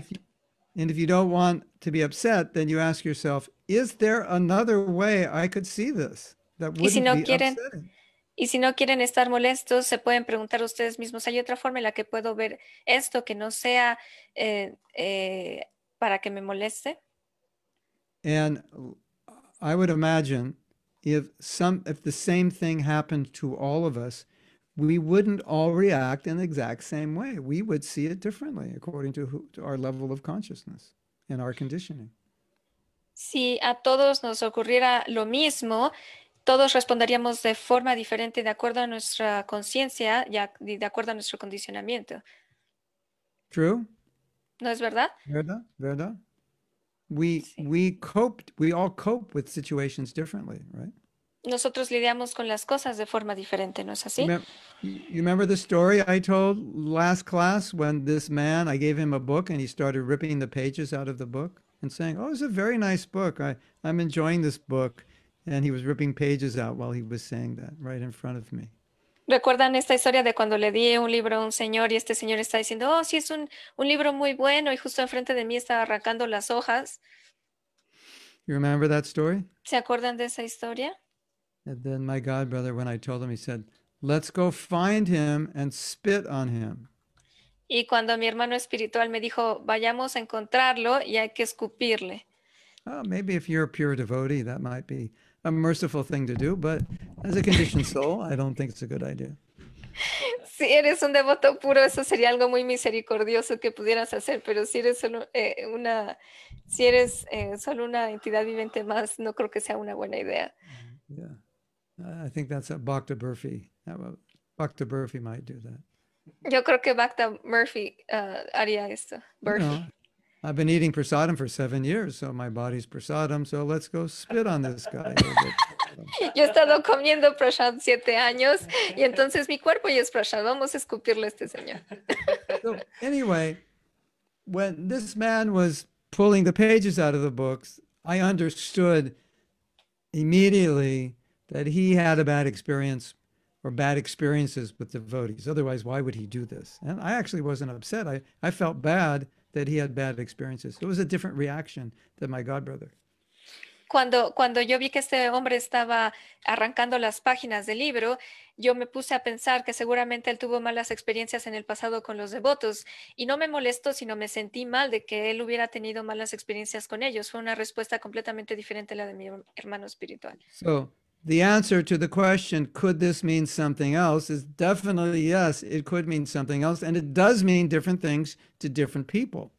And if, you, don't want to be upset, then you ask yourself, is there another way I could see this that wouldn't y si no be quieren, upsetting? Y si no quieren estar molestos, se pueden preguntar ustedes mismos, ¿hay otra forma en la que puedo ver esto que no sea eh, eh, para que me moleste? And I would imagine if some if the same thing happened to all of us, we wouldn't all react in the exact same way. We would see it differently according to our level of consciousness and our conditioning. Si a todos nos ocurriera lo mismo, todos responderíamos de forma diferente de acuerdo a nuestra conciencia y de acuerdo a nuestro condicionamiento. True. ¿No es verdad? ¿Verdad? ¿Verdad? We, sí. we coped, we all cope with situations differently, right? Nosotros lidiamos con las cosas de forma diferente, ¿no es así? You, you remember the story I told last class when this man, I gave him a book and he started ripping the pages out of the book and saying, oh, it's a very nice book. I, I'm enjoying this book. And he was ripping pages out while he was saying that right in front of me. ¿Recuerdan esta historia de cuando le di un libro a un señor y este señor está diciendo, oh, sí, es un, un libro muy bueno y justo enfrente de mí estaba arrancando las hojas? You remember that story? ¿Se acuerdan de esa historia? And then my god brother, when I told him, he said, let's go find him and spit on him. Y cuando mi hermano espiritual me dijo, vayamos a encontrarlo y hay que escupirle. Oh, maybe if you're a pure devotee, that might be a merciful thing to do, but as a conditioned <laughs> soul, I don't think it's a good idea. Si eres un devoto puro, eso sería algo muy misericordioso que pudieras hacer, pero si eres solo eh, una, si eres eh, solo una entidad viviente más, no creo que sea una buena idea. Mm, yeah, I think that's a Bhakta Burfi. Bhakta might do that. Yo creo que Bhakta Murphy uh, haría esto. I've been eating prasadam for seven years, so my body's prasadam, so let's go spit on this guy. Yo he estado comiendo prasad siete años y entonces mi cuerpo ya es prasad. Vamos a escupirle a este señor. so anyway, when this man was pulling the pages out of the books, I understood immediately that he had a bad experience or bad experiences with devotees. Otherwise, why would he do this? And I actually wasn't upset. I, I felt bad he had bad experiences. It was a different reaction than my godbrother. Cuando, cuando yo vi que este hombre estaba arrancando las páginas del libro, yo me puse a pensar que seguramente él tuvo malas experiencias en el pasado con los devotos y no me molestó, sino me sentí mal de que él hubiera tenido malas experiencias con ellos. Fue una respuesta completamente diferente a la de mi hermano espiritual. the answer to the question, could this mean something else, is definitely yes, it could mean something else, and it does mean different things to different people.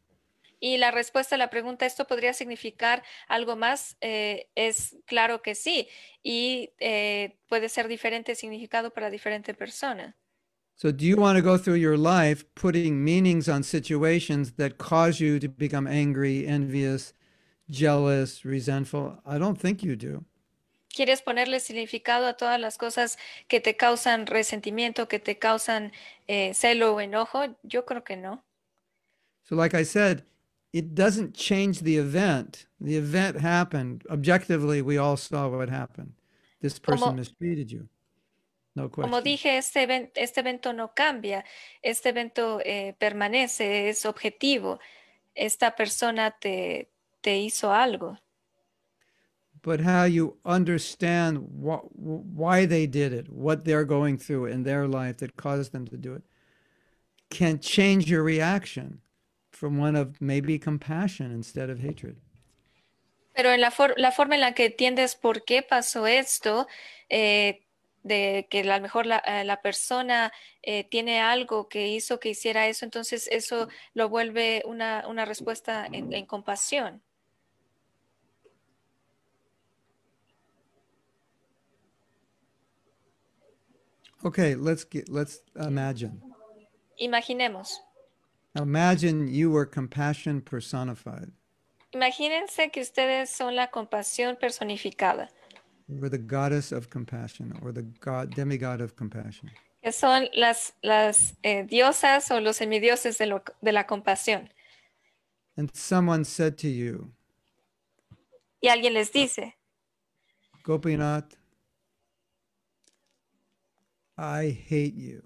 Y la respuesta a la pregunta, ¿esto podría significar algo más? Eh, es claro que sí, y eh, puede ser diferente significado para diferente persona. So do you want to go through your life putting meanings on situations that cause you to become angry, envious, jealous, resentful? I don't think you do. quieres ponerle significado a todas las cosas que te causan resentimiento, que te causan eh, celo o enojo? Yo creo que no. So, like I said, it doesn't change the event. The event happened. Objectively, we all saw what happened. This person Como... mistreated you. No Como dije, este, este evento, no cambia, este evento eh, permanece, es objetivo. Esta persona te, te hizo algo. but how you understand wh why they did it, what they're going through in their life that caused them to do it, can change your reaction from one of maybe compassion instead of hatred. Pero en la, for la forma en la que entiendes por qué pasó esto, eh, de que a lo mejor la, eh, la persona eh, tiene algo que hizo que hiciera eso, entonces eso lo vuelve una, una respuesta en, en compasión. Okay, let's get let's imagine. Imaginemos. Imagine you were compassion personified. Imagínense que ustedes son la compasión personificada. You were the goddess of compassion or the god demigod of compassion. Que son las las eh, diosas o los semidioses de, lo, de la compasión. And someone said to you. Y alguien les dice. Gopinath. I hate you.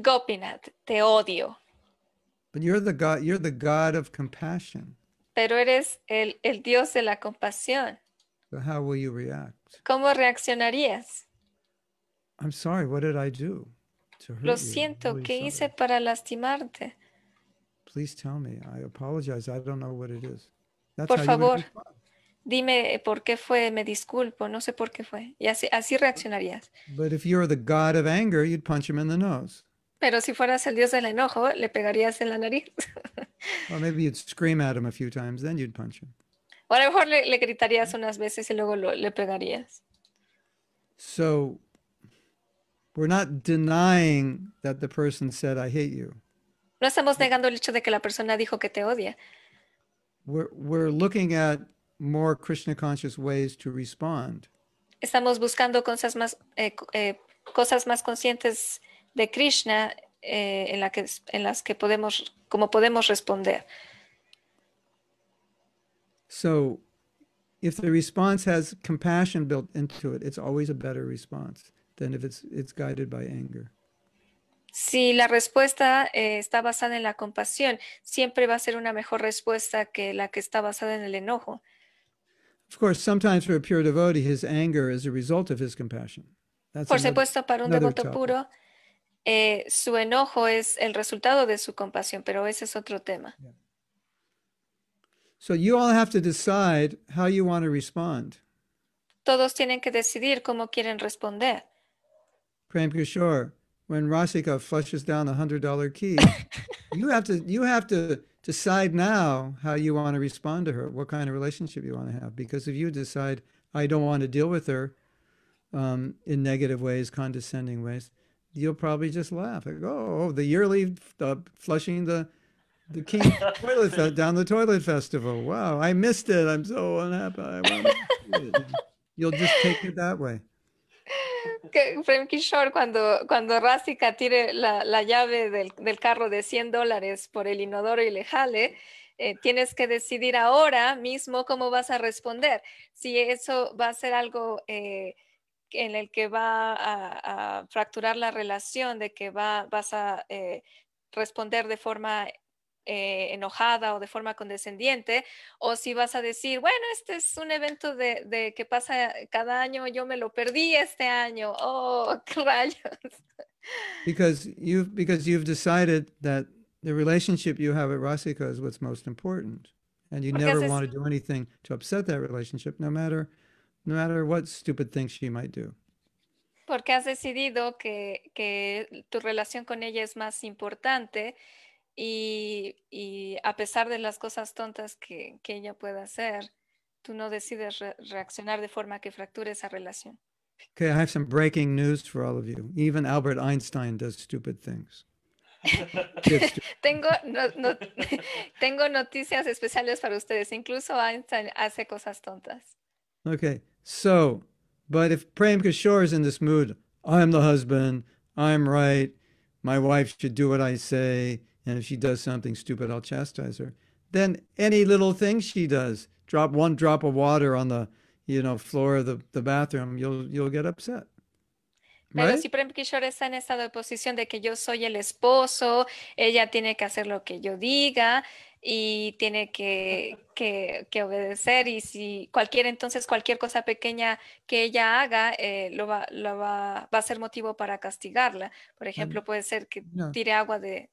Gopinath, te odio. But you're the God, you're the God of compassion. Pero eres el, el Dios de la compasión. So how will you react? ¿Cómo reaccionarías? I'm sorry, what did I do to hurt Lo siento, you? ¿qué sorry. hice para lastimarte? Please tell me. I apologize. I don't know what it is. That's Por how favor, you Dime eh, por qué fue, me disculpo, no sé por qué fue. Y así, así reaccionarías. But if you're the god of anger, you'd punch him in the nose. Pero si fueras el dios del enojo, le pegarías en la nariz. <laughs> Or maybe you'd scream at him a few times, then you'd punch him. O a lo mejor le, gritarías unas veces y luego le pegarías. So, we're not denying that the person said, I hate you. No estamos negando el hecho de que la persona dijo que te odia. We're, we're looking at more Krishna conscious ways to respond. Estamos buscando cosas más eh, eh, cosas más conscientes de Krishna eh, en, la en las que podemos como podemos responder. So, if the response has compassion built into it, it's always a better response than if it's it's guided by anger. Si la respuesta eh, está basada en la compasión, siempre va a ser una mejor respuesta que la que está basada en el enojo. Of course, sometimes for a pure devotee, his anger is a result of his compassion. That's Por another, supuesto, para un devoto topic. puro, eh, su enojo es el resultado de su compasión, pero ese es otro tema. Yeah. So you all have to decide how you want to respond. Todos tienen que decidir cómo quieren responder. Prem Kishore, when Rasika flushes down a hundred dollar key, <laughs> you have to you have to decide now how you want to respond to her, what kind of relationship you want to have. Because if you decide, I don't want to deal with her um, in negative ways, condescending ways, you'll probably just laugh. Like, oh, the yearly uh, flushing the the king <laughs> toilet down the toilet festival. Wow, I missed it. I'm so unhappy. <laughs> you'll just take it that way. que Shore cuando, cuando Rastica tire la, llave del, carro de 100 dólares por el inodoro y le jale, eh, tienes que decidir ahora mismo cómo vas a responder. Si eso va a ser algo eh, en el que va a, fracturar la relación, de que va, vas a eh, responder de forma eh, enojada o de forma condescendiente, o si vas a decir, bueno, este es un evento de, de que pasa cada año, yo me lo perdí este año, oh, <laughs> rayos. Because you've, because you've decided that the relationship you have at Rossica is what's most important. And you never want to do anything to upset that relationship, no matter, no matter what stupid things she might do. Porque has decidido que, que tu relación con ella es más importante Y, y, a pesar de las cosas tontas que, que ella pueda hacer, tú no decides re reaccionar de forma que fracture esa relación. Okay, I have some breaking news for all of you. Even Albert Einstein does stupid things. <laughs> <laughs> tengo, no, no, <laughs> tengo noticias especiales para ustedes. Incluso Einstein hace cosas tontas. Okay, so, but if Prem Kishore is in this mood, I'm the husband, I'm right, my wife should do what I say, and if she does something stupid, I'll chastise her. Then any little thing she does, drop one drop of water on the, you know, floor of the, the bathroom, you'll you'll get upset. Pero right? si, por ejemplo, Kishore está en esa posición de que yo soy el esposo, ella tiene que hacer lo que yo diga, y tiene que, que, obedecer y si cualquier entonces cualquier cosa pequeña que ella haga eh, lo, va, a ser motivo para castigarla. Por ejemplo, puede ser que tire agua de,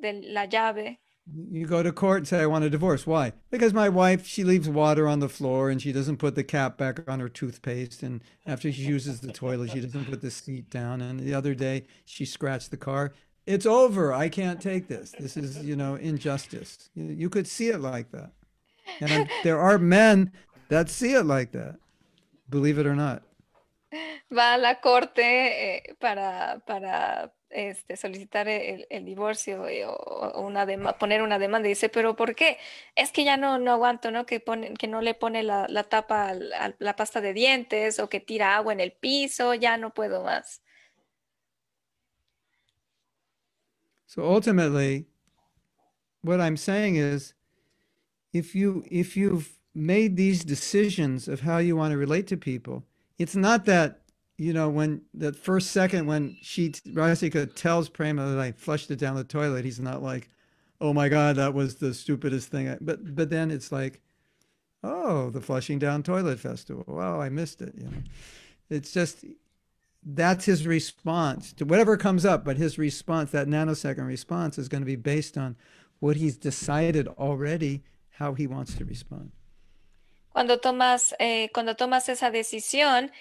la llave. You go to court and say I want a divorce. Why? Because my wife she leaves water on the floor and she doesn't put the cap back on her toothpaste and after she uses the toilet she doesn't put the seat down and the other day she scratched the car it's over. I can't take this. This is, you know, injustice. You, could see it like that. And there are men that see it like that, believe it or not. Va a la corte eh, para, para este, solicitar el, el divorcio eh, o, una poner una demanda. Y dice, pero ¿por qué? Es que ya no, no aguanto, ¿no? Que, que no le pone la, la tapa a la pasta de dientes o que tira agua en el piso, ya no puedo más. So ultimately, what I'm saying is if you if you've made these decisions of how you want to relate to people, it's not that you know when that first second when she Rasika tells Prema that I flushed it down the toilet, he's not like, "Oh my God, that was the stupidest thing." But but then it's like, "Oh, the flushing down toilet festival. Wow, I missed it." You know, it's just that's his response to whatever comes up, but his response, that nanosecond response, is going to be based on what he's decided already how he wants to respond. Cuando tomas, eh, cuando tomas esa decisión,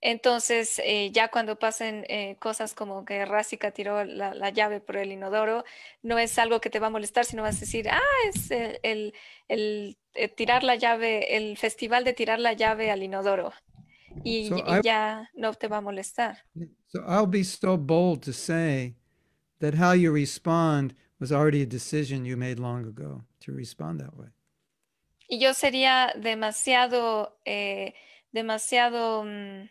entonces eh, ya cuando pasen eh, cosas como que Rásica tiró la, la, llave por el inodoro, no es algo que te va a molestar, sino vas a decir, ah, es el, el, el eh, tirar la llave, el festival de tirar la llave al inodoro. Y, so y ya no te va a molestar. So I'll be so bold to say that how you respond was already a decision you made long ago to respond that way. Y yo sería demasiado, eh, demasiado. Um,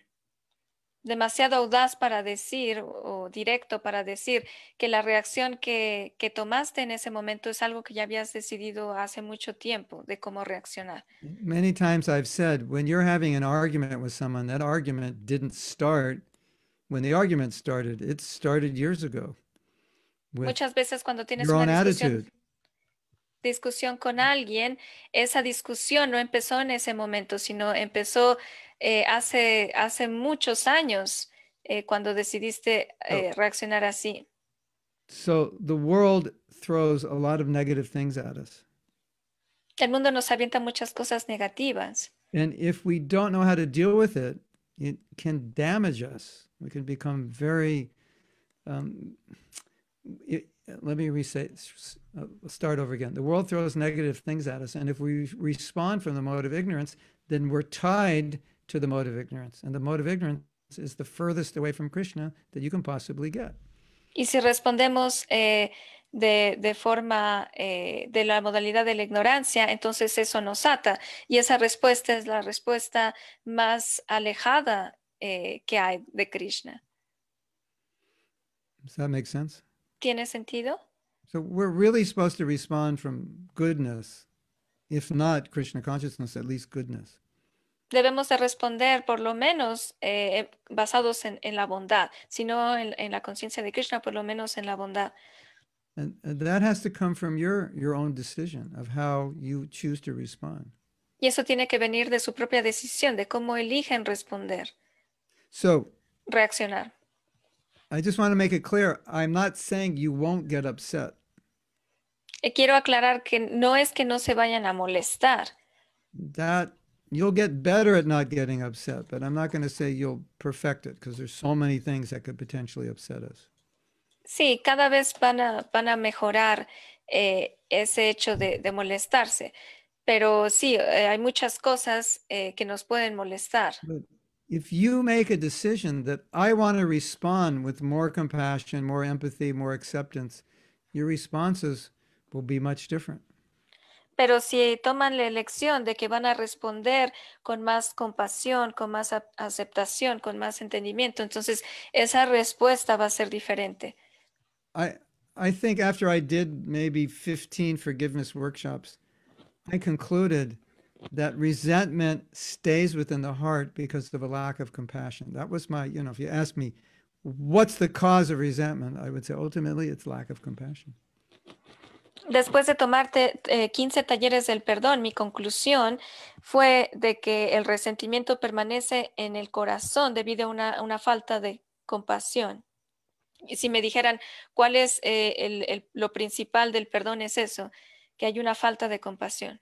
demasiado audaz para decir o directo para decir que la reacción que, tomaste en ese momento es algo que ya habías decidido hace mucho tiempo de cómo reaccionar. Many times I've said when you're having an argument with someone that argument didn't start when the argument started, it started years ago. Muchas veces cuando tienes una discusión discusión con alguien, esa discusión no empezó en ese momento, sino empezó eh, hace, hace muchos años eh, cuando decidiste oh. eh, reaccionar así. So the world throws a lot of negative things at us. El mundo nos avienta muchas cosas negativas. And if we don't know how to deal with it, it can damage us. We can become very. Um, it, let me reset, uh, start over again. The world throws negative things at us, and if we respond from the mode of ignorance, then we're tied to the mode of ignorance. And the mode of ignorance is the furthest away from Krishna that you can possibly get. Y si respondemos eh, de, de, forma eh, de la modalidad de la ignorancia, entonces eso nos ata. Y esa respuesta es la respuesta más alejada eh, que hay de Krishna. Does that make sense? ¿Tiene sentido? So we're really supposed to respond from goodness, if not Krishna consciousness, at least goodness. debemos de responder por lo menos eh, eh, basados en, en, la bondad, sino en, en la conciencia de Krishna, por lo menos en la bondad. Y eso tiene que venir de su propia decisión, de cómo eligen responder. reaccionar. I just want to make it clear, I'm not saying you won't get upset. Y eh, quiero aclarar que no es que no se vayan a molestar. you'll get better at not getting upset, but I'm not going to say you'll perfect it because there's so many things that could potentially upset us. Sí, cada vez van a, van a mejorar eh, ese hecho de, de, molestarse, pero sí, eh, hay muchas cosas eh, que nos pueden molestar. But if you make a decision that I want to respond with more compassion, more empathy, more acceptance, your responses will be much different pero si toman la elección de que van a responder con más compasión, con más aceptación, con más entendimiento, entonces esa respuesta va a ser diferente. I, I think after I did maybe 15 forgiveness workshops, I concluded that resentment stays within the heart because of a lack of compassion. That was my, you know, if you ask me, what's the cause of resentment? I would say ultimately it's lack of compassion. después de tomarte 15 eh, talleres del perdón, mi conclusión fue de que el resentimiento permanece en el corazón debido a una, falta de compasión. Y si me dijeran cuál es eh, el, lo principal del perdón es eso, que hay una falta de compasión.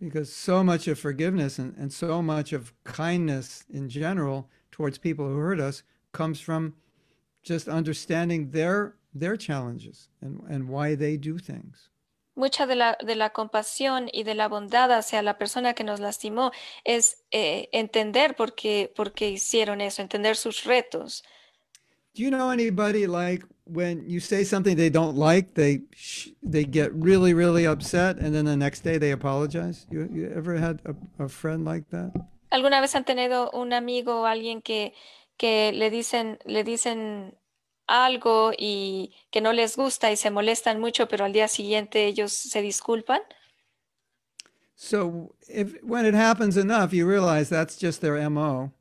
Because so much of forgiveness and so much of kindness in general towards people who hurt us comes from just understanding their their challenges and, and why they do things. Mucha de la, de la compasión y de la bondad hacia la persona que nos lastimó es eh, entender por qué, por qué hicieron eso, entender sus retos. Do you know anybody like when you say something they don't like, they they get really really upset, and then the next day they apologize. You, you ever had a, a friend like that? ¿Alguna vez han tenido un amigo o alguien que que le dicen le dicen algo y que no les gusta y se molestan mucho, pero al día siguiente ellos se disculpan. So if when it happens enough, you realize that's just their MO.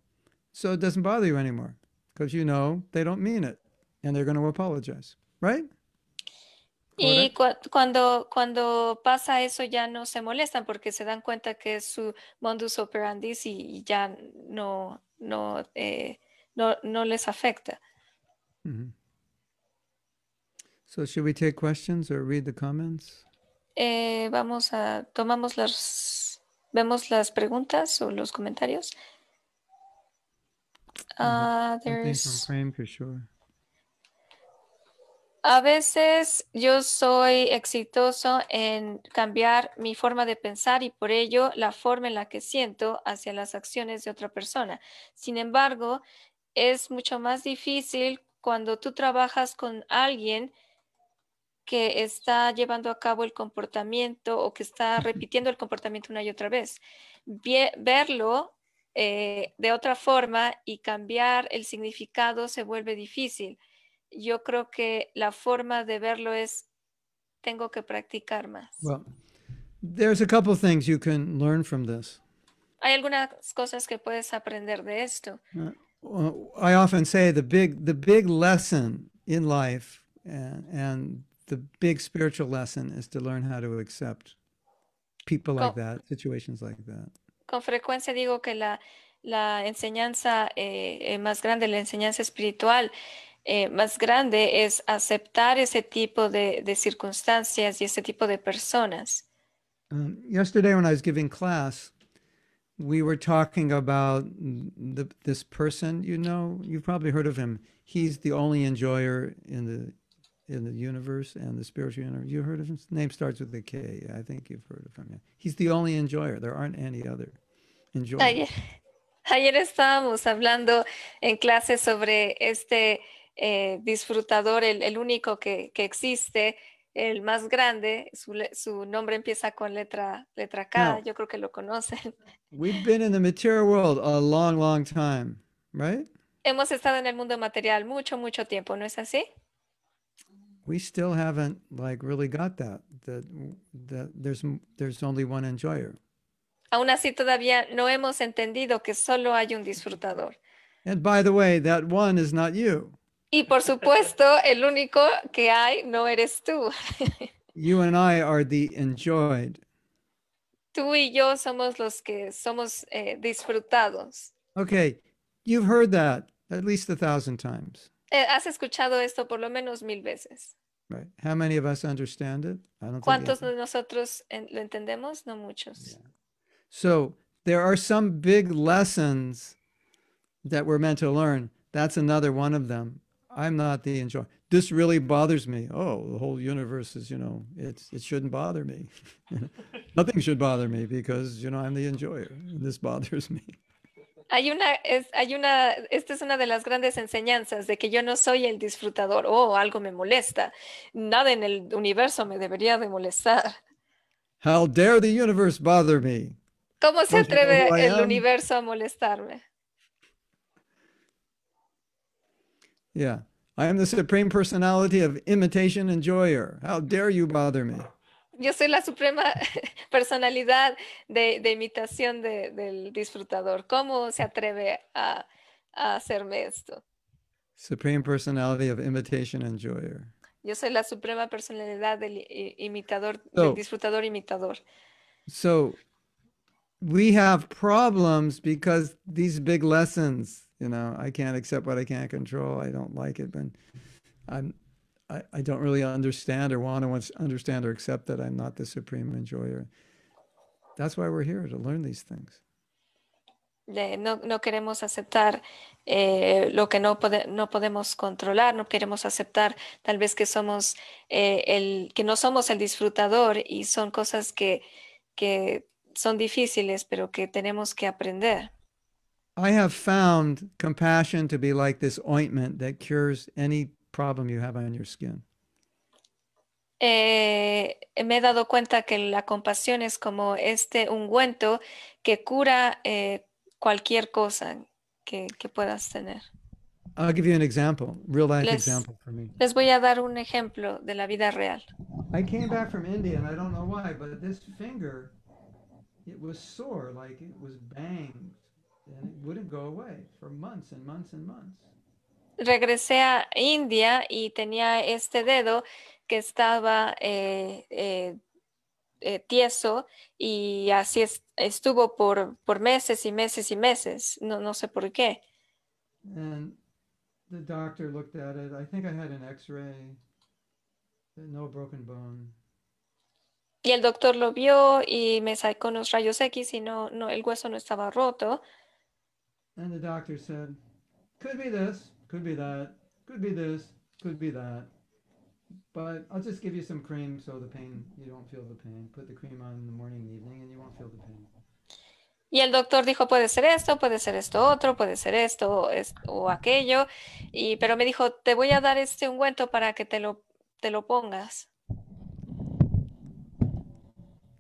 So it doesn't bother you anymore because you know they don't mean it and they're going to apologize, right? Y cuando, cuando pasa eso ya no se molestan porque se dan cuenta que es su modus operandi y ya no, no, eh, no, no les afecta. Mm-hmm. So should we take questions or read the comments? Eh, vamos a tomamos las vemos las preguntas o los comentarios. Uh-huh. Ah, a veces yo soy exitoso en cambiar mi forma de pensar y por ello la forma en la que siento hacia las acciones de otra persona. Sin embargo, es mucho más difícil cuando tú trabajas con alguien que está llevando a cabo el comportamiento o que está repitiendo el comportamiento una y otra vez. Verlo eh, de otra forma y cambiar el significado se vuelve difícil. Yo creo que la forma de verlo es tengo que practicar más. there's a couple things you can learn from this. Hay algunas cosas que puedes aprender de esto. Uh, I often say the big the big lesson in life uh, and the big spiritual lesson is to learn how to accept people like that, situations like that. Con frecuencia digo que la, la enseñanza eh, eh, más grande, la enseñanza espiritual eh, más grande es aceptar ese tipo de, de circunstancias y ese tipo de personas. Um, yesterday, when I was giving class, we were talking about the, this person. You know, you've probably heard of him. He's the only enjoyer in the in the universe and the spiritual universe. You heard of him? His name starts with a K. I think you've heard of him. He's the only enjoyer. There aren't any other enjoyers. Ayer, estábamos hablando en clase sobre este eh, disfrutador, el, el único que, que, existe, el más grande. Su, su, nombre empieza con letra, letra K. Yo creo que lo conocen. We've been in the material world a long, long time, right? Hemos estado en el mundo material mucho, mucho tiempo, ¿no es así? we still haven't like really got that that that there's there's only one enjoyer. Aún así todavía no hemos entendido que solo hay un disfrutador. And by the way, that one is not you. Y por supuesto, el único que hay no eres tú. <laughs> you and I are the enjoyed. Tú y yo somos los que somos eh, disfrutados. Okay, you've heard that at least a thousand times. Eh, has escuchado esto por lo menos mil veces. Right. How many of us understand it? I don't ¿Cuántos de nosotros en, lo entendemos? No muchos. Yeah. So there are some big lessons that we're meant to learn. That's another one of them. I'm not the enjoyer. This really bothers me. Oh, the whole universe is, you know, it's it shouldn't bother me. <laughs> Nothing should bother me because, you know, I'm the enjoyer. And this bothers me. hay una, es, hay una, esta es una de las grandes enseñanzas de que yo no soy el disfrutador, oh, algo me molesta, nada en el universo me debería de molestar. How dare the universe bother me? ¿Cómo se atreve el universo a molestarme? Yeah, I am the supreme personality of imitation enjoyer How dare you bother me? yo soy la suprema <laughs> personalidad de, de imitación del disfrutador. ¿Cómo se atreve a, a, hacerme esto? Supreme personality of imitation enjoyer. Yo soy la suprema personalidad del imitador, del disfrutador imitador. So we have problems because these big lessons, you know, I can't accept what I can't control. I don't like it, but I'm I, I don't really understand or want to understand or accept that I'm not the supreme enjoyer. That's why we're here to learn these things. No, no queremos aceptar eh, lo que no, pode, no podemos controlar, no queremos aceptar tal vez que somos eh, el que no somos el disfrutador y son cosas que, que son difíciles pero que tenemos que aprender. I have found compassion to be like this ointment that cures any problem you have on your skin. Eh, me he dado cuenta que la compasión es como este ungüento que cura eh, cualquier cosa que, que, puedas tener. I'll give you an example, real life example for me. Les voy a dar un ejemplo de la vida real. I came back from India and I don't know why, but this finger, it was sore, like it was banged, and it wouldn't go away for months and months and months regresé a India y tenía este dedo que estaba eh, eh, eh tieso y así estuvo por, por meses y meses y meses. No, no sé por qué. And the doctor looked at it. I think I had an x-ray. No broken bone. Y el doctor lo vio y me sacó unos rayos X y no, no, el hueso no estaba roto. And the doctor said, could be this. could be that, could be this, could be that. But I'll just give you some cream so the pain, you don't feel the pain. Put the cream on in the morning and evening and you won't feel the pain. Y el doctor dijo, puede ser esto, puede ser esto otro, puede ser esto, esto o aquello. Y, pero me dijo, te voy a dar este ungüento para que te lo, te lo pongas.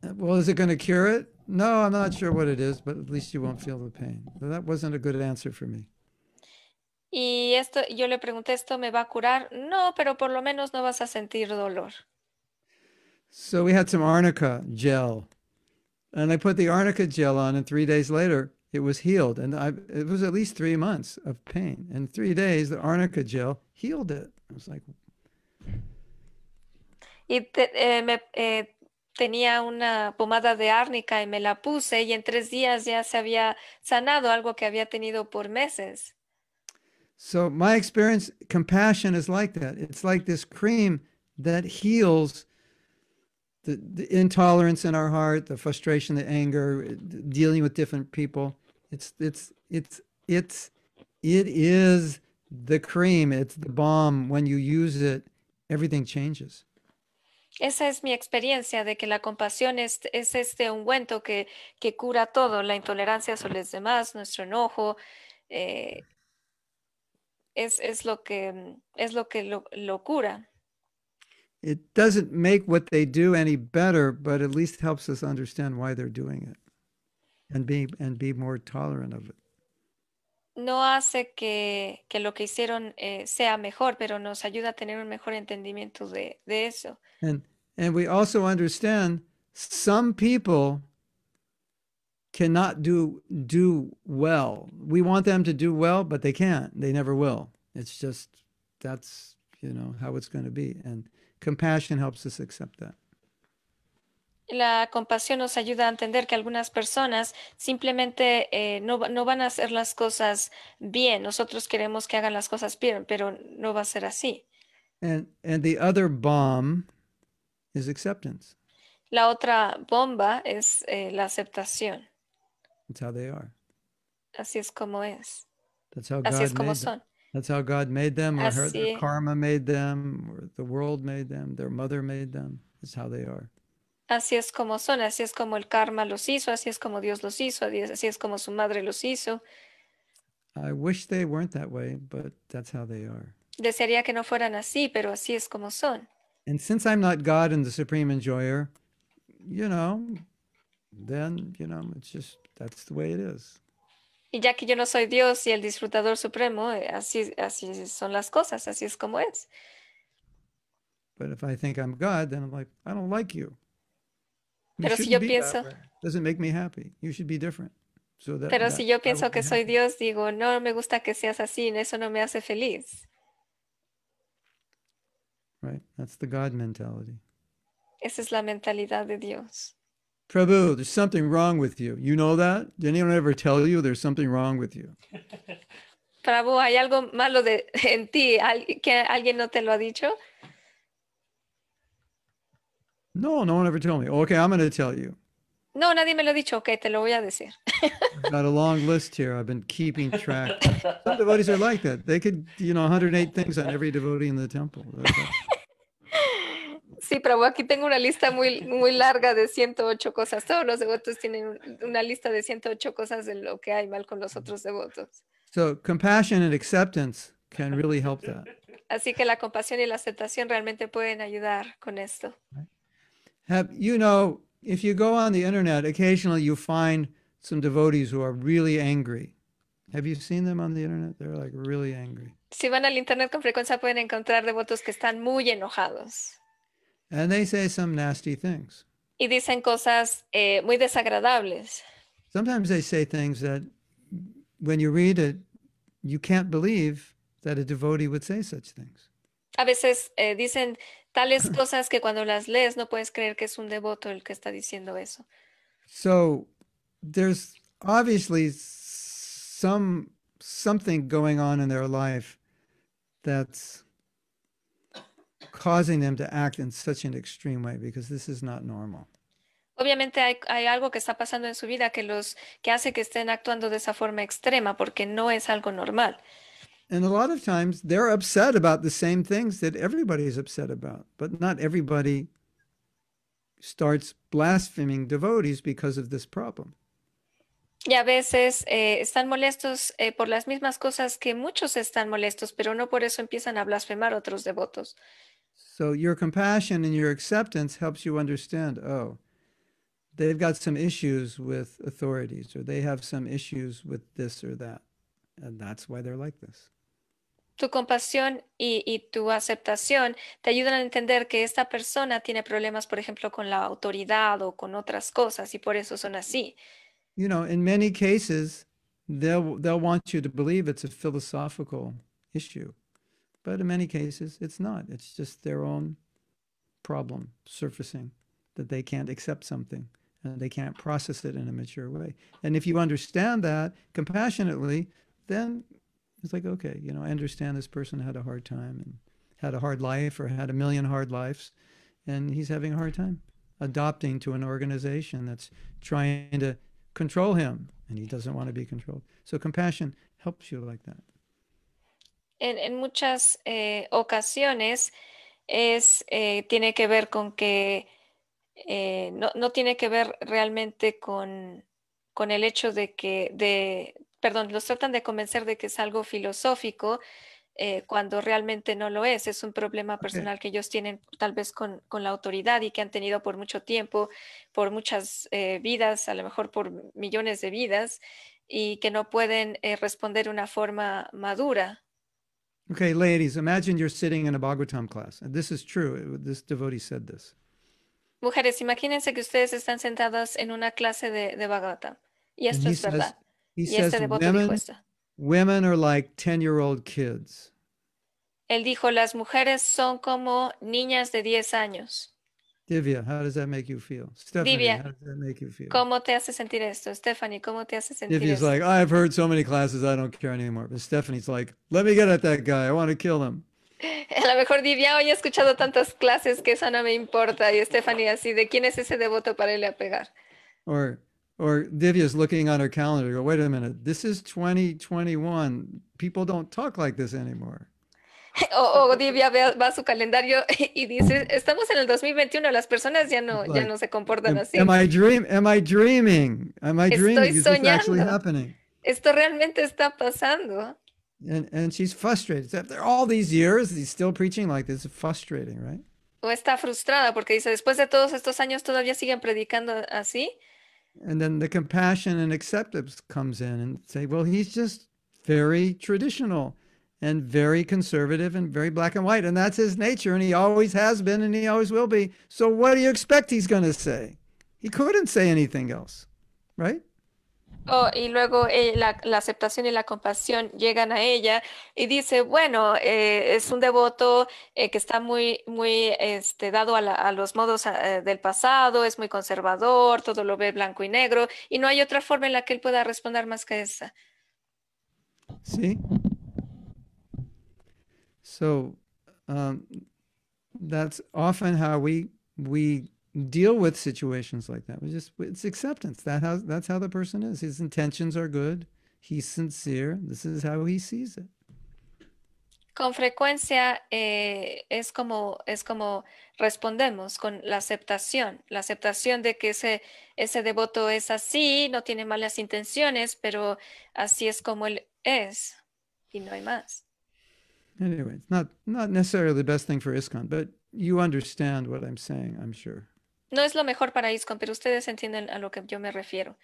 Uh, well, is it going to cure it? No, I'm not sure what it is, but at least you won't feel the pain. that wasn't a good answer for me. Y esto, yo le pregunté, ¿esto me va a curar? No, pero por lo menos no vas a sentir dolor. So we had some arnica gel. And I put the arnica gel on, and three days later, it was healed. And I, it was at least three months of pain. And three days, the arnica gel healed it. I was like. Y eh, me, eh, tenía una pomada de árnica y me la puse, y en tres días ya se había sanado algo que había tenido por meses. So my experience, compassion is like that. It's like this cream that heals the, the intolerance in our heart, the frustration, the anger, dealing with different people. It's it's it's it's it is the cream. It's the bomb. When you use it, everything changes. Esa es mi experiencia de que la compasión es, es este ungüento que, que cura todo, la intolerancia sobre los demás, nuestro enojo, eh, es, es lo que, mm, es lo, que lo, lo cura. It doesn't make what they do any better, but at least helps us understand why they're doing it and be, and be more tolerant of it. No hace que, que lo que hicieron eh, sea mejor, pero nos ayuda a tener un mejor entendimiento de, de eso. And, and we also understand some people cannot do do well. We want them to do well, but they can't. They never will. It's just that's you know how it's going to be, and compassion helps us accept that. La compasión nos ayuda a entender que algunas personas simplemente eh, no, no, van a hacer las cosas bien. Nosotros queremos que hagan las cosas bien, pero no va a ser así. And, and the other bomb is acceptance. La otra bomba es eh, la aceptación. That's how they are. Así es como es. That's how Así God es como made son. Them. That's how God made them, or Así... her, their karma made them, or the world made them, their mother made them. That's how they are. Así es como son, así es como el karma los hizo, así es como Dios los hizo, así es como su madre los hizo. I wish they weren't that way, but that's how they are. Desearía que no fueran así, pero así es como son. And since I'm not God and the supreme enjoyer, you know, then, you know, it's just that's the way it is. Y ya que yo no soy Dios y el disfrutador supremo, eh, así, así son las cosas, así es como es. But if I think I'm God, then I'm like, I don't like you. you Pero si yo pienso, doesn't make me happy. You should be different. So that, Pero that, si yo pienso que soy Dios, digo, no me gusta que seas así, eso no me hace feliz. Right, that's the God mentality. Esa es la mentalidad de Dios. Prabhu, there's something wrong with you. You know that? Did anyone ever tell you there's something wrong with you? <laughs> Prabhu, hay algo malo de, en ti. ¿Al, que ¿Alguien no te lo ha dicho? No, no one ever told me. Okay, I'm going to tell you. No, nadie me lo ha dicho. Ok, te lo voy a decir. I've got a long list here. I've been keeping track. <laughs> Some devotees are like that. They could, you know, 108 things on every devotee in the temple. <laughs> Sí, pero aquí tengo una lista muy, muy larga de 108 cosas. Todos los devotos tienen una lista de 108 cosas de lo que hay mal con los otros devotos. Así que la compasión y la aceptación realmente pueden ayudar con esto. you know, if you go on the internet, occasionally you find some devotees who are really angry. Have you seen them on the internet? They're like really angry. Si van al internet con frecuencia pueden encontrar devotos que están muy enojados. And they say some nasty things. Y dicen cosas eh, muy desagradables. Sometimes they say things that when you read it, you can't believe that a devotee would say such things. A veces eh, dicen tales <laughs> cosas que cuando las lees no puedes creer que es un devoto el que está diciendo eso. So there's obviously some something going on in their life that's causing them to act in such an extreme way because this is not normal. Obviamente hay, algo que está pasando en su vida que los que hace que estén actuando de esa forma extrema porque no es algo normal. Y a veces eh, están molestos eh, por las mismas cosas que muchos están molestos, pero no por eso empiezan a blasfemar otros devotos. So your compassion and your acceptance helps you understand, oh, they've got some issues with authorities or they have some issues with this or that. And that's why they're like this. Tu compasión y, y tu aceptación te ayudan a entender que esta persona tiene problemas, por ejemplo, con la autoridad o con otras cosas y por eso son así. You know, in many cases, they'll, they'll want you to believe it's a philosophical issue. But in many cases, it's not. It's just their own problem surfacing that they can't accept something and they can't process it in a mature way. And if you understand that compassionately, then it's like, okay, you know, I understand this person had a hard time and had a hard life or had a million hard lives, and he's having a hard time adopting to an organization that's trying to control him and he doesn't want to be controlled. So compassion helps you like that. en, muchas eh, ocasiones es, eh, tiene que ver con que eh, no, no, tiene que ver realmente con, el hecho de que, de, perdón, los tratan de convencer de que es algo filosófico, cuando realmente no lo es. Es un problema personal que ellos tienen tal vez con, con, la autoridad y que han tenido por mucho tiempo, por muchas vidas, a lo mejor por millones de vidas, y que no pueden responder de una forma madura Okay, ladies, imagine you're sitting in a Bhagavatam class. And this is true. This devotee said this. Mujeres, imagínense que ustedes están sentados en una clase de, de Bhagavatam. Y esto es says, verdad. He y says, este devoto women, dijo esto. Women are like 10-year-old kids. Él dijo, las mujeres son como niñas de 10 años. Divya, how does that make you feel? Stephanie, Divya, how does that make you feel? ¿Cómo te hace sentir esto? Stephanie, ¿cómo te hace sentir Divya's esto? like, I've heard so many classes, I don't care anymore. But Stephanie's like, let me get at that guy. I want to kill him. <laughs> A lo mejor Divya, hoy he escuchado tantas clases que eso no me importa. Y Stephanie así, ¿de quién es ese devoto para irle a pegar? Or, or Divya's looking on her calendar. Go, wait a minute. This is 2021. People don't talk like this anymore. o, o Divya a, va, a su calendario y dice, estamos en el 2021, las personas ya no, like, ya no se comportan am, así. Am I, dream, am I dreaming? Am I dreaming? Estoy Is soñando. Actually happening? Esto realmente está pasando. And, and she's frustrated. After all these years, he's still preaching like this. It's frustrating, right? O está frustrada porque dice, después de todos estos años todavía siguen predicando así. And then the compassion and acceptance comes in and say, well, he's just very traditional and very conservative and very black and white. And that's his nature. And he always has been and he always will be. So what do you expect he's going to say? He couldn't say anything else, right? Oh, y luego eh, la, la, aceptación y la compasión llegan a ella y dice, bueno, eh, es un devoto eh, que está muy, muy este, dado a, la, a los modos eh, del pasado, es muy conservador, todo lo ve blanco y negro y no hay otra forma en la que él pueda responder más que esa. Sí, So um, that's often how we we deal with situations like that. We just it's acceptance. That how that's how the person is. His intentions are good. He's sincere. This is how he sees it. Con frecuencia eh, es como es como respondemos con la aceptación, la aceptación de que ese ese devoto es así, no tiene malas intenciones, pero así es como él es y no hay más anyway, it's not not necessarily the best thing for ISKCON, but you understand what I'm saying, I'm sure. No es lo mejor para ISKCON, pero ustedes entienden a lo que yo me refiero.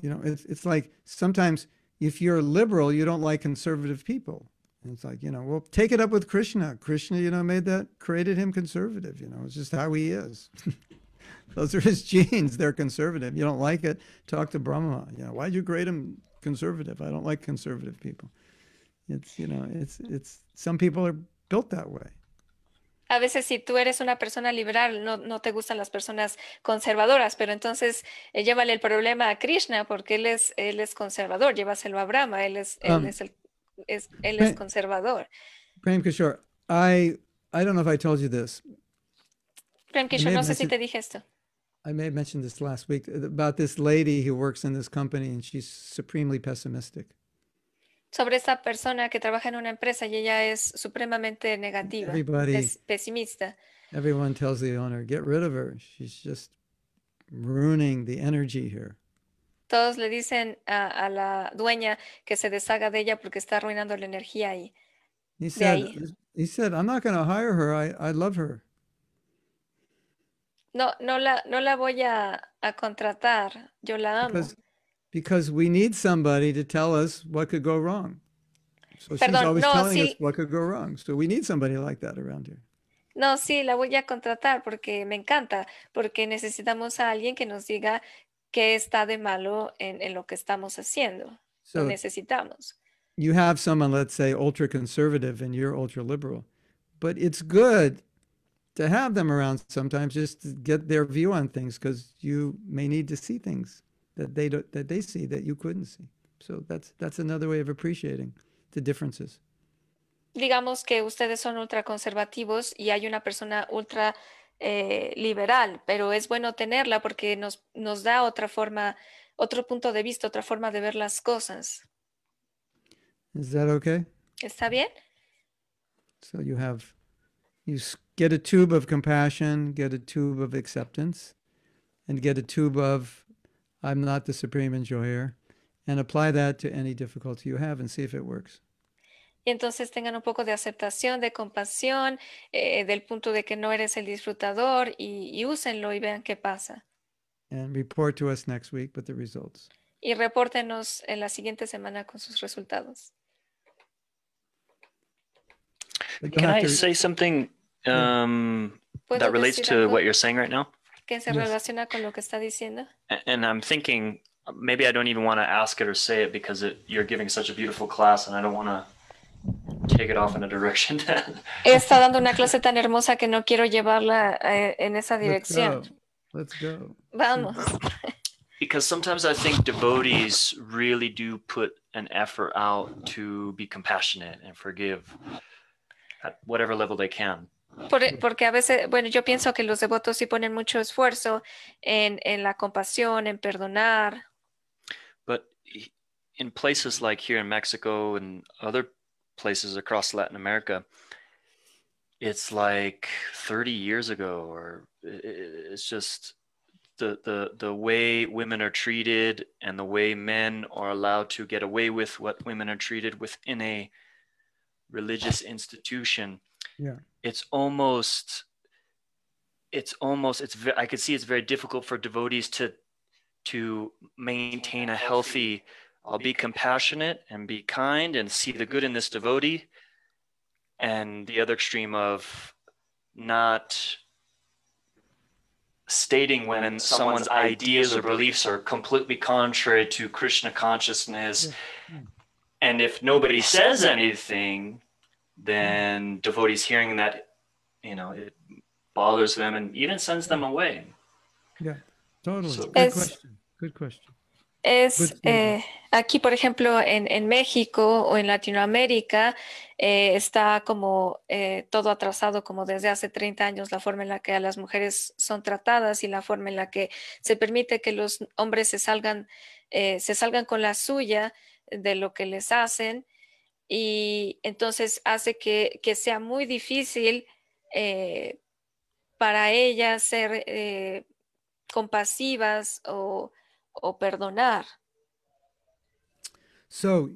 You know, it's it's like sometimes if you're liberal, you don't like conservative people. And it's like, you know, well, take it up with Krishna. Krishna, you know, made that, created him conservative. You know, it's just how he is. <laughs> Those are his <laughs> genes. They're conservative. You don't like it, talk to Brahma. You know, why'd you create him conservative. I don't like conservative people. It's, you know, it's, it's, some people are built that way. A veces si tú eres una persona liberal, no, no te gustan las personas conservadoras, pero entonces eh, llévale el problema a Krishna porque él es, él es conservador, llévaselo a Brahma, él es, él um, es, el, es, él es conservador. Prem Kishore, I, I don't know if I told you this. Prem Kishore, no sé si te dije esto. I may have mentioned this last week uh, about this lady who works in this company and she's supremely pessimistic. Sobre esta persona que trabaja en una empresa y ella es supremamente negativa, Everybody, es pesimista. Everyone tells the owner, get rid of her. She's just ruining the energy here. Todos le dicen a, a la dueña que se deshaga de ella porque está arruinando la energía ahí. He said, ahí. he said, I'm not going to hire her. I, I love her. No, no la, no la voy a, a contratar. Yo la amo. Because, we need somebody to tell us what could go wrong. So Perdón, she's always no, telling us what could go wrong. So we need somebody like that around here. No, sí, la voy a contratar porque me encanta, porque necesitamos a alguien que nos diga qué está de malo en, en lo que estamos haciendo. So lo necesitamos. You have someone, let's say, ultra conservative and you're ultra liberal, but it's good to have them around sometimes just to get their view on things because you may need to see things that they don't, that they see that you couldn't see. So that's that's another way of appreciating the differences. Digamos que ustedes son ultraconservativos y hay una persona ultra eh, liberal, pero es bueno tenerla porque nos, nos da otra forma, otro punto de vista, otra forma de ver las cosas. Is that okay? ¿Está bien? So you have you get a tube of compassion, get a tube of acceptance, and get a tube of I'm not the supreme enjoyer, and apply that to any difficulty you have and see if it works. y entonces tengan un poco de aceptación, de compasión, eh, eh del punto de que no eres el disfrutador y, y úsenlo y vean qué pasa. And report to us next week with the results. Y repórtenos en la siguiente semana con sus resultados. Can I to... say something um, that relates to what you're saying right now? Que se con lo que está And I'm thinking maybe I don't even want to ask it or say it because it, you're giving such a beautiful class and I don't want to take it off in a direction. <laughs> Está dando una clase tan hermosa que no quiero llevarla eh, en esa dirección. Let's go. Vamos. because sometimes I think devotees really do put an effort out to be compassionate and forgive at whatever level they can. Por, porque a veces, bueno, yo pienso que los devotos sí ponen mucho esfuerzo en, en la compasión, en perdonar. But in places like here in Mexico and other places across Latin America, it's like 30 years ago, or it's just the, the, the way women are treated and the way men are allowed to get away with what women are treated within a religious institution yeah it's almost it's almost it's i could see it's very difficult for devotees to to maintain a healthy i'll be compassionate and be kind and see the good in this devotee and the other extreme of not stating when, someone's, someone's ideas or beliefs are completely contrary to krishna consciousness yeah And if nobody says anything, then devotees hearing that, you know, it bothers them and even sends them away. Yeah, totally. Good question. Good question. es eh, aquí, por ejemplo, en, en, México o en Latinoamérica, eh, está como eh, todo atrasado, como desde hace 30 años, la forma en la que a las mujeres son tratadas y la forma en la que se permite que los hombres se salgan, se salgan con la suya de lo que les hacen y entonces hace que, sea muy difícil eh, para ellas ser eh, compasivas o, o perdonar. So,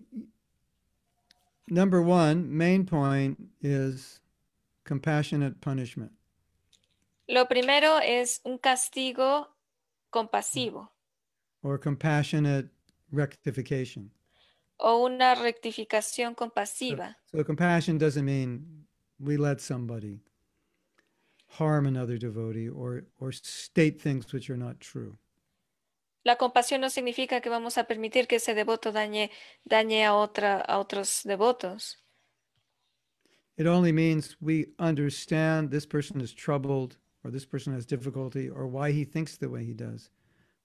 number one, main point is compassionate punishment. Lo primero es un castigo compasivo. Or compassionate rectification. o una rectificación compasiva. So, so compassion doesn't mean we let somebody harm another devotee or, or state things which are not true. La compasión no significa que vamos a permitir que ese devoto dañe, dañe a, otra, a otros devotos. It only means we understand this person is troubled or this person has difficulty or why he thinks the way he does.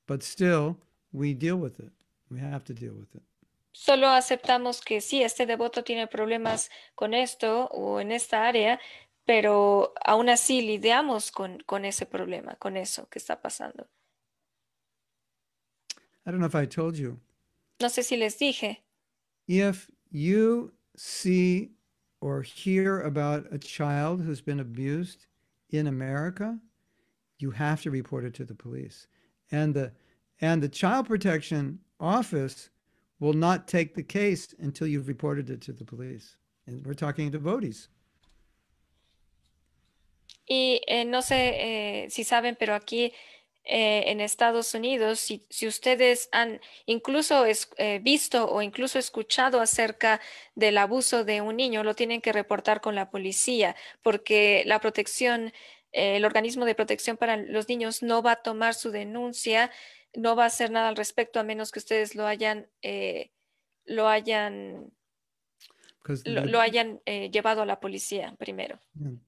But still, we deal with it. We have to deal with it. solo aceptamos que sí, este devoto tiene problemas con esto o en esta área, pero aún así lidiamos con, con ese problema, con eso que está pasando. I don't know if I told you. No sé si les dije. If you see or hear about a child who's been abused in America, you have to report it to the police. And the and the child protection office will not take the case until you've reported it to the police. And we're talking devotees. Y eh, no sé eh, si saben, pero aquí eh, en Estados Unidos, si, ustedes han incluso visto o incluso escuchado acerca del abuso de un niño, lo tienen que reportar con la policía, porque la protección, el organismo de protección para los niños no va a tomar su denuncia no va a hacer nada al respecto a menos que ustedes lo hayan, eh, lo hayan, lo, hayan eh, llevado a la policía primero. El,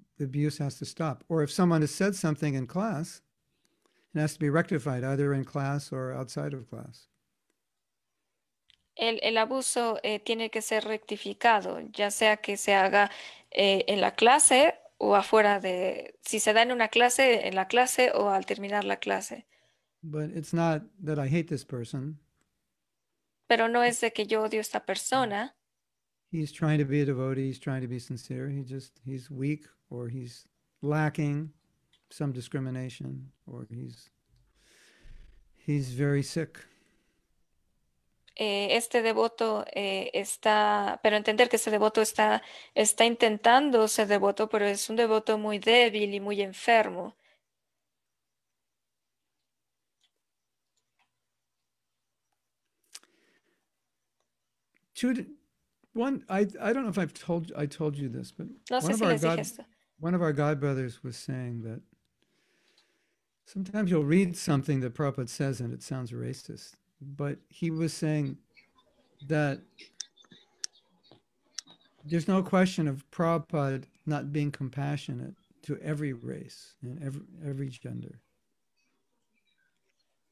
abuso eh, tiene que ser rectificado, ya sea que se haga en la clase o afuera de, si se da en una clase, en la clase o al terminar la clase. But it's not that I hate this person. Pero no es de que yo odio esta persona. He's trying to be a devotee. He's trying to be sincere. He just he's weak or he's lacking some discrimination or he's he's very sick. Eh, este devoto eh, está, pero entender que este devoto está, está intentando ser devoto, pero es un devoto muy débil y muy enfermo. Judith, one I I don't know if I've told I told you this, but no one, of our God, one of our God brothers was saying that sometimes you'll read something that Prabhupada says and it sounds racist, but he was saying that there's no question of Prabhupada not being compassionate to every race and every every gender.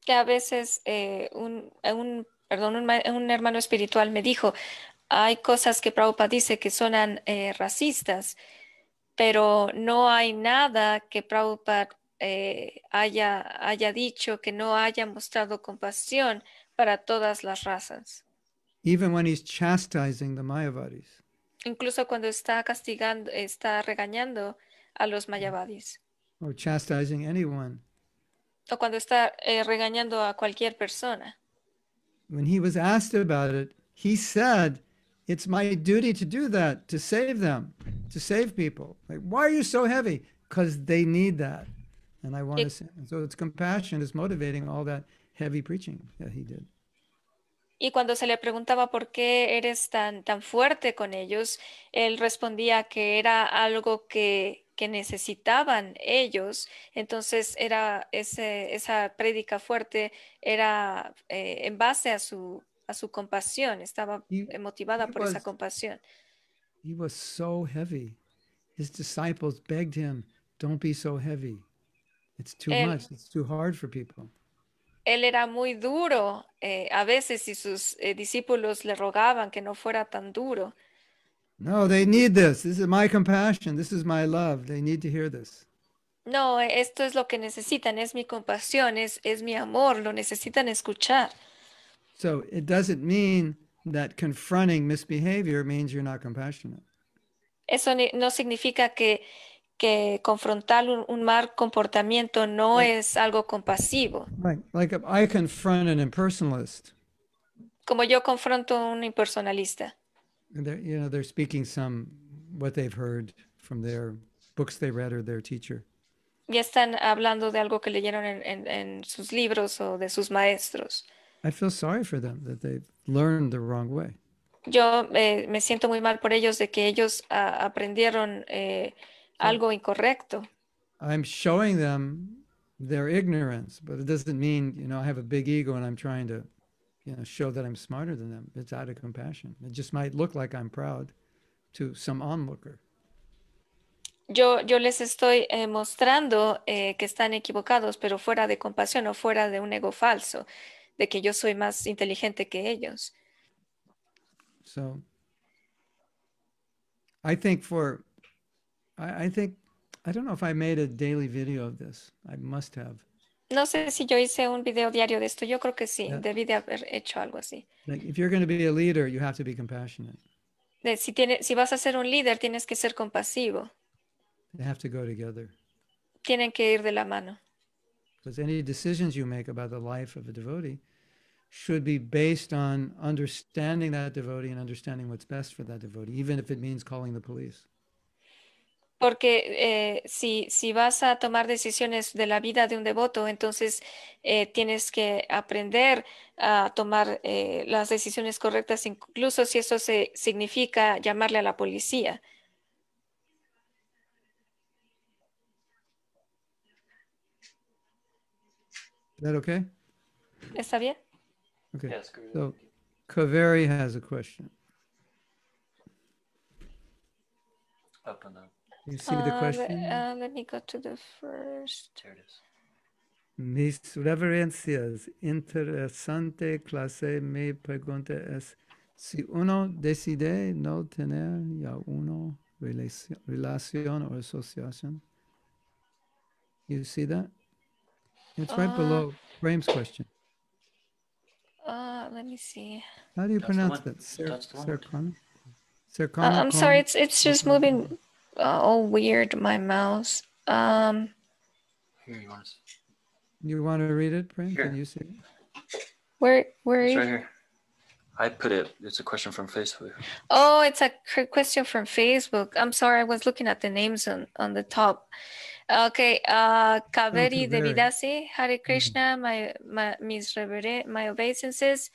Que a veces eh, un, un perdón, un, hermano espiritual me dijo, hay cosas que Prabhupada dice que son eh, racistas, pero no hay nada que Prabhupada eh, haya, haya dicho que no haya mostrado compasión para todas las razas. Even when he's chastising the Mayavadis. Incluso cuando está castigando, está regañando a los Mayavadis. chastising anyone. O cuando está eh, regañando a cualquier persona. when he was asked about it, he said, It's my duty to do that, to save them, to save people. Like, why are you so heavy? Because they need that. And I want it, to say, so it's compassion is motivating all that heavy preaching that he did. Y cuando se le preguntaba por qué eres tan, tan fuerte con ellos, él respondía que era algo que necesitaban ellos. Entonces era ese, esa prédica fuerte era eh, en base a su, a su compasión, estaba eh, motivada por esa compasión. He was so heavy. His disciples begged him, don't be so heavy. It's too él, much. It's too hard for people. Él era muy duro eh, a veces y sus discípulos le rogaban que no fuera tan duro. No, they need this. This is my compassion. This is my love. They need to hear this. No, esto es lo que necesitan. Es mi compasión. Es, es mi amor. Lo necesitan escuchar. So it doesn't mean that confronting misbehavior means you're not compassionate. Eso no significa que, que confrontar un, un mal comportamiento no like, es algo compasivo. Right. Like I confront an impersonalist. Como yo confronto un impersonalista and they're you know they're speaking some what they've heard from their books they read or their teacher. Ya están hablando de algo que leyeron en, en, en sus libros o de sus maestros. I feel sorry for them that they learned the wrong way. Yo eh, me siento muy mal por ellos de que ellos uh, aprendieron eh, algo incorrecto. I'm showing them their ignorance, but it doesn't mean, you know, I have a big ego and I'm trying to you know, show that I'm smarter than them. It's out of compassion. It just might look like I'm proud to some onlooker. Yo, yo les estoy eh, mostrando eh, que están equivocados, pero fuera de compasión o fuera de un ego falso, de que yo soy más inteligente que ellos. So, I think for, I, I think, I don't know if I made a daily video of this. I must have. No sé si yo hice un video diario de esto. Yo creo que sí. Yeah. Debí de haber hecho algo así. if you're going to be a leader, you have to be compassionate. De, si, tiene, si vas a ser un líder, tienes que ser compasivo. They have to go together. Tienen que ir de la mano. Because any decisions you make about the life of a devotee should be based on understanding that devotee and understanding what's best for that devotee, even if it means calling the police. Porque eh, si, si, vas a tomar decisiones de la vida de un devoto, entonces eh, tienes que aprender a tomar eh, las decisiones correctas, incluso si eso se, significa llamarle a la policía. okay? ¿Está bien? Okay. has a question. You see uh, the question? Uh, let me go to the first. There it is. Mis reverencias, interesante clase me pregunta es si uno decide no tener ya uno relacion, o or association. You see that? It's right uh, below Graham's question. Uh, let me see. How do you That's pronounce that? Sir, Sir Sir Uh, I'm sorry, it's it's just moving all oh, weird, my mouse. Um, Here, you want to... You want to read it, Brent? Can you see it? Where, where it's right here. I put it. It's a question from Facebook. Oh, it's a question from Facebook. I'm sorry, I was looking at the names on, on the top. Okay, uh, Kaveri Devidasi, Hare mm-hmm. Krishna, my, my Ms. Revere, my obeisances.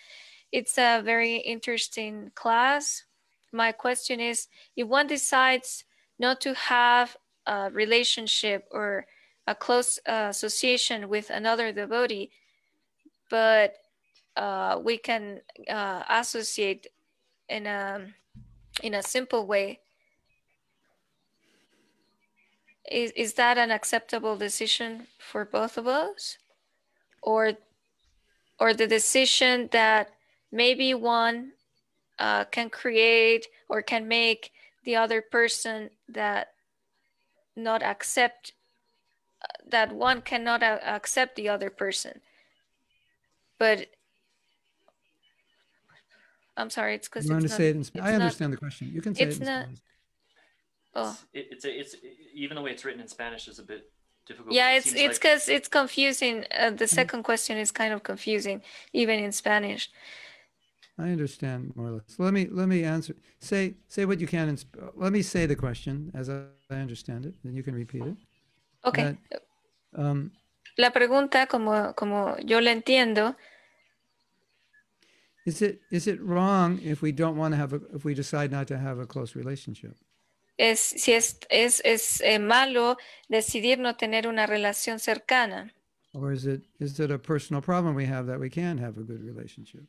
It's a very interesting class. My question is if one decides not to have a relationship or a close uh, association with another devotee, but uh, we can uh, associate in a, in a simple way. Is, is that an acceptable decision for both of us? Or, or the decision that maybe one uh, can create or can make the other person that not accept that one cannot accept the other person but i'm sorry it's because you want to say it in Spanish. i understand not, the question you can say it's it not Spanish. oh it's, it's a, it's even the way it's written in spanish is a bit difficult yeah it it's it's because like... it's confusing uh, the hmm. second question is kind of confusing even in spanish I understand more or less. Let me let me answer. Say say what you can. Insp- let me say the question as I, I understand it. Then you can repeat it. Okay. That, uh, um, la pregunta, como como yo la entiendo. Is it is it wrong if we don't want to have a, if we decide not to have a close relationship? Es si es es es eh, malo decidir no tener una relación cercana. Or is it is it a personal problem we have that we can not have a good relationship?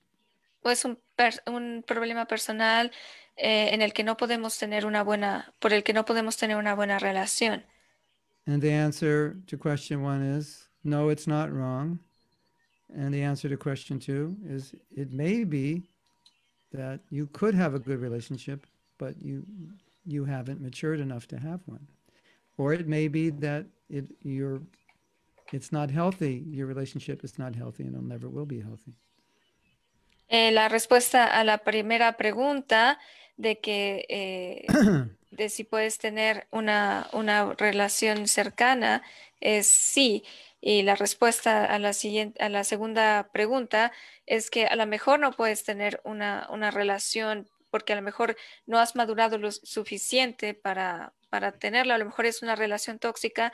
pues un, un problema personal eh, en el que no podemos tener una buena, por el que no podemos tener una buena relación. And the answer to question one is, no, it's not wrong. And the answer to question two is, it may be that you could have a good relationship, but you you haven't matured enough to have one, or it may be that it you're it's not healthy. Your relationship is not healthy, and it will never will be healthy. Eh, la respuesta a la primera pregunta de que eh, <clears throat> de si puedes tener una, una, relación cercana es sí. Y la respuesta a la, a la segunda pregunta es que a lo mejor no puedes tener una, una relación porque a lo mejor no has madurado lo suficiente para, para tenerla. A lo mejor es una relación tóxica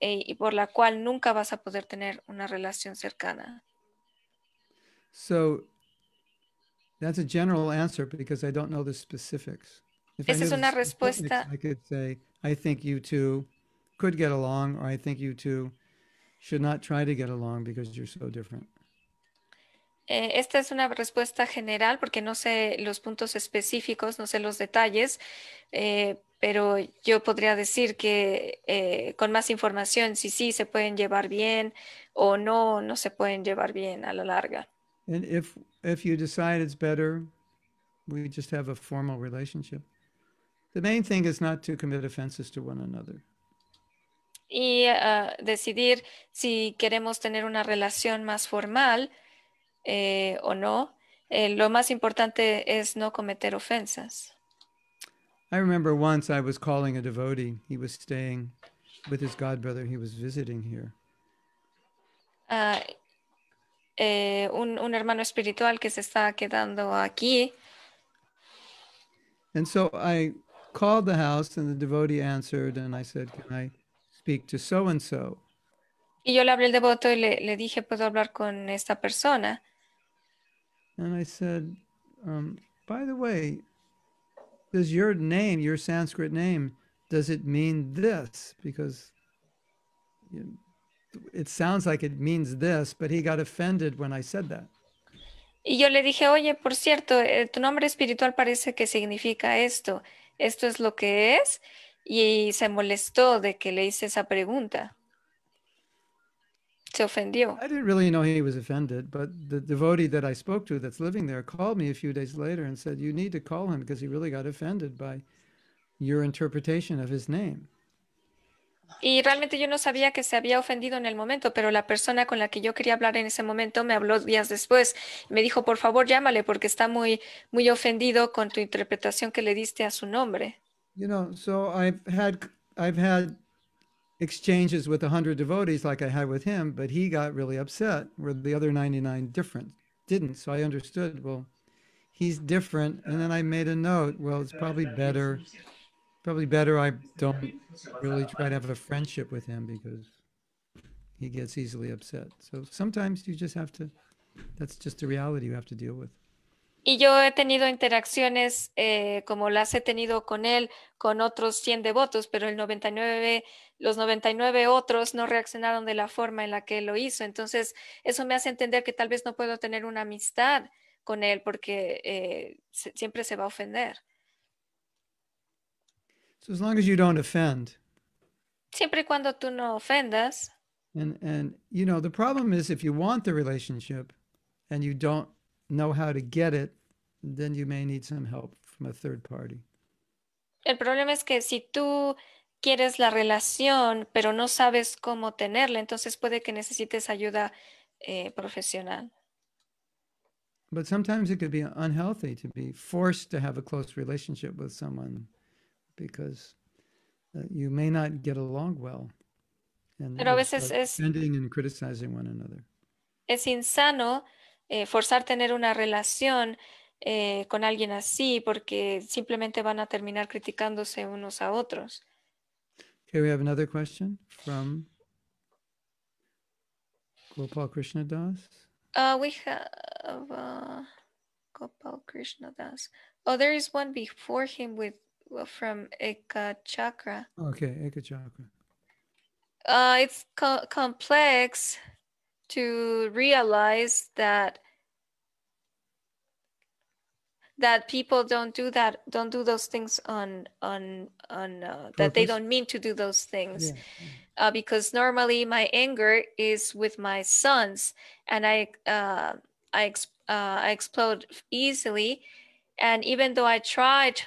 eh, y por la cual nunca vas a poder tener una relación cercana. So That's a general answer because I don't know the specifics. If Esa es una respuesta. I could say, I think you two could get along, or I think you two should not try to get along because you're so different. Eh, esta es una respuesta general porque no sé los puntos específicos, no sé los detalles, eh, pero yo podría decir que eh, con más información, si sí se pueden llevar bien o no, no se pueden llevar bien a la larga. And if If you decide it's better, we just have a formal relationship. The main thing is not to commit offenses to one another. Y uh, decidir si queremos tener una relación más formal eh, o no. Eh, lo más importante es no cometer ofensas. I remember once I was calling a devotee. He was staying with his godbrother. He was visiting here. Uh, eh, un, un, hermano espiritual que se está quedando aquí. And so I called the house and the devotee answered and I said, can I speak to so and so? Y yo le hablé al devoto y le, le dije, ¿puedo hablar con esta persona? And I said, um, by the way, does your name, your Sanskrit name, does it mean this? Because you, it sounds like it means this, but he got offended when I said that. Y yo le dije, oye, por cierto, your eh, tu nombre espiritual parece que significa esto. ¿Esto es lo que es? Y se molestó de que le hice esa pregunta. Se ofendió. I didn't really know he was offended, but the devotee that I spoke to that's living there called me a few days later and said, you need to call him because he really got offended by your interpretation of his name. Y realmente yo no sabía que se había ofendido en el momento, pero la persona con la que yo quería hablar en ese momento me habló días después. Me dijo, por favor, llámale porque está muy, muy ofendido con tu interpretación que le diste a su nombre. You know, so I've had, I've had exchanges with 100 devotees like I had with him, but he got really upset where the other 99 different didn't. So I understood, well, he's different. And then I made a note, well, it's probably better probably better I don't really try to have a friendship with him because he gets easily upset. So sometimes you just have to, that's just the reality you have to deal with. Y yo he tenido interacciones eh, como las he tenido con él, con otros 100 devotos, pero el 99, los 99 otros no reaccionaron de la forma en la que él lo hizo. Entonces, eso me hace entender que tal vez no puedo tener una amistad con él porque eh, siempre se va a ofender. So as long as you don't offend. Siempre cuando tú no ofendas. And and you know the problem is if you want the relationship, and you don't know how to get it, then you may need some help from a third party. El problema es que si tú quieres la relación, pero no sabes cómo tenerla, entonces puede que necesites ayuda eh, profesional. But sometimes it could be unhealthy to be forced to have a close relationship with someone because uh, you may not get along well. And Pero a veces es and criticizing one another. es insano eh, forzar tener una relación eh, con alguien así porque simplemente van a terminar criticándose unos a otros. Okay, we have another question from Gopal Krishna Das. Uh, we have uh, Gopal Krishna Das. Oh, there is one before him with from Eka Chakra. Okay, Eka Chakra. Uh, it's co- complex to realize that that people don't do that don't do those things on on on uh, that they don't mean to do those things yeah. uh, because normally my anger is with my sons and i uh, i ex- uh, i explode easily and even though i tried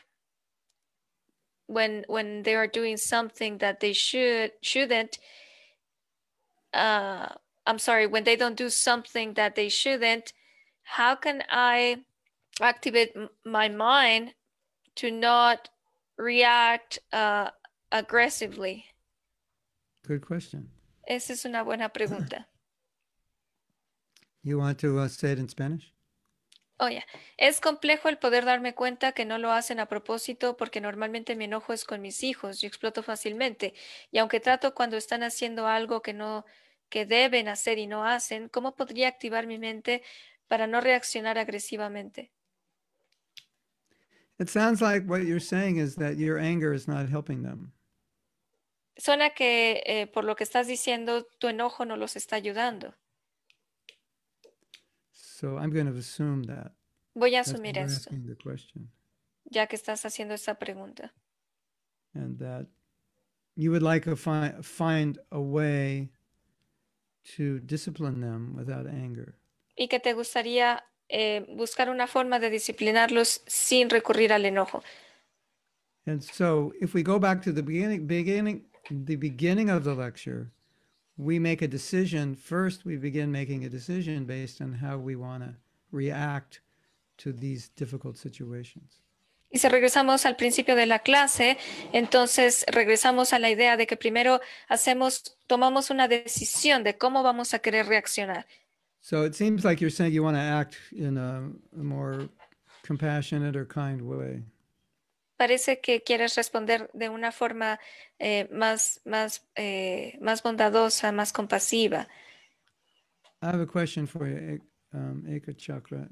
when when they are doing something that they should shouldn't uh i'm sorry when they don't do something that they shouldn't how can i activate my mind to not react uh, aggressively good question esa es una buena pregunta you want to uh, say it in spanish Oye, Es complejo el poder darme cuenta que no lo hacen a propósito porque normalmente mi enojo es con mis hijos, yo exploto fácilmente y aunque trato cuando están haciendo algo que no que deben hacer y no hacen, ¿cómo podría activar mi mente para no reaccionar agresivamente? Suena que eh, por lo que estás diciendo tu enojo no los está ayudando. So I'm going to assume that. Voy a asumir esto. The question. Ya que estás haciendo esa pregunta. And that you would like to fi find a way to discipline them without anger. Y que te gustaría eh, buscar una forma de disciplinarlos sin recurrir al enojo. And so, if we go back to the beginning, beginning, the beginning of the lecture, we make a decision. First, we begin making a decision based on how we want to react to these difficult situations. Y si regresamos al principio de la clase, entonces regresamos a la idea de que primero hacemos, tomamos una decisión de cómo vamos a querer reaccionar. So it seems like you're saying you want to act in a, a more compassionate or kind way. parece que quieres responder de una forma eh, más, más, eh, más bondadosa, más compasiva. E-, um,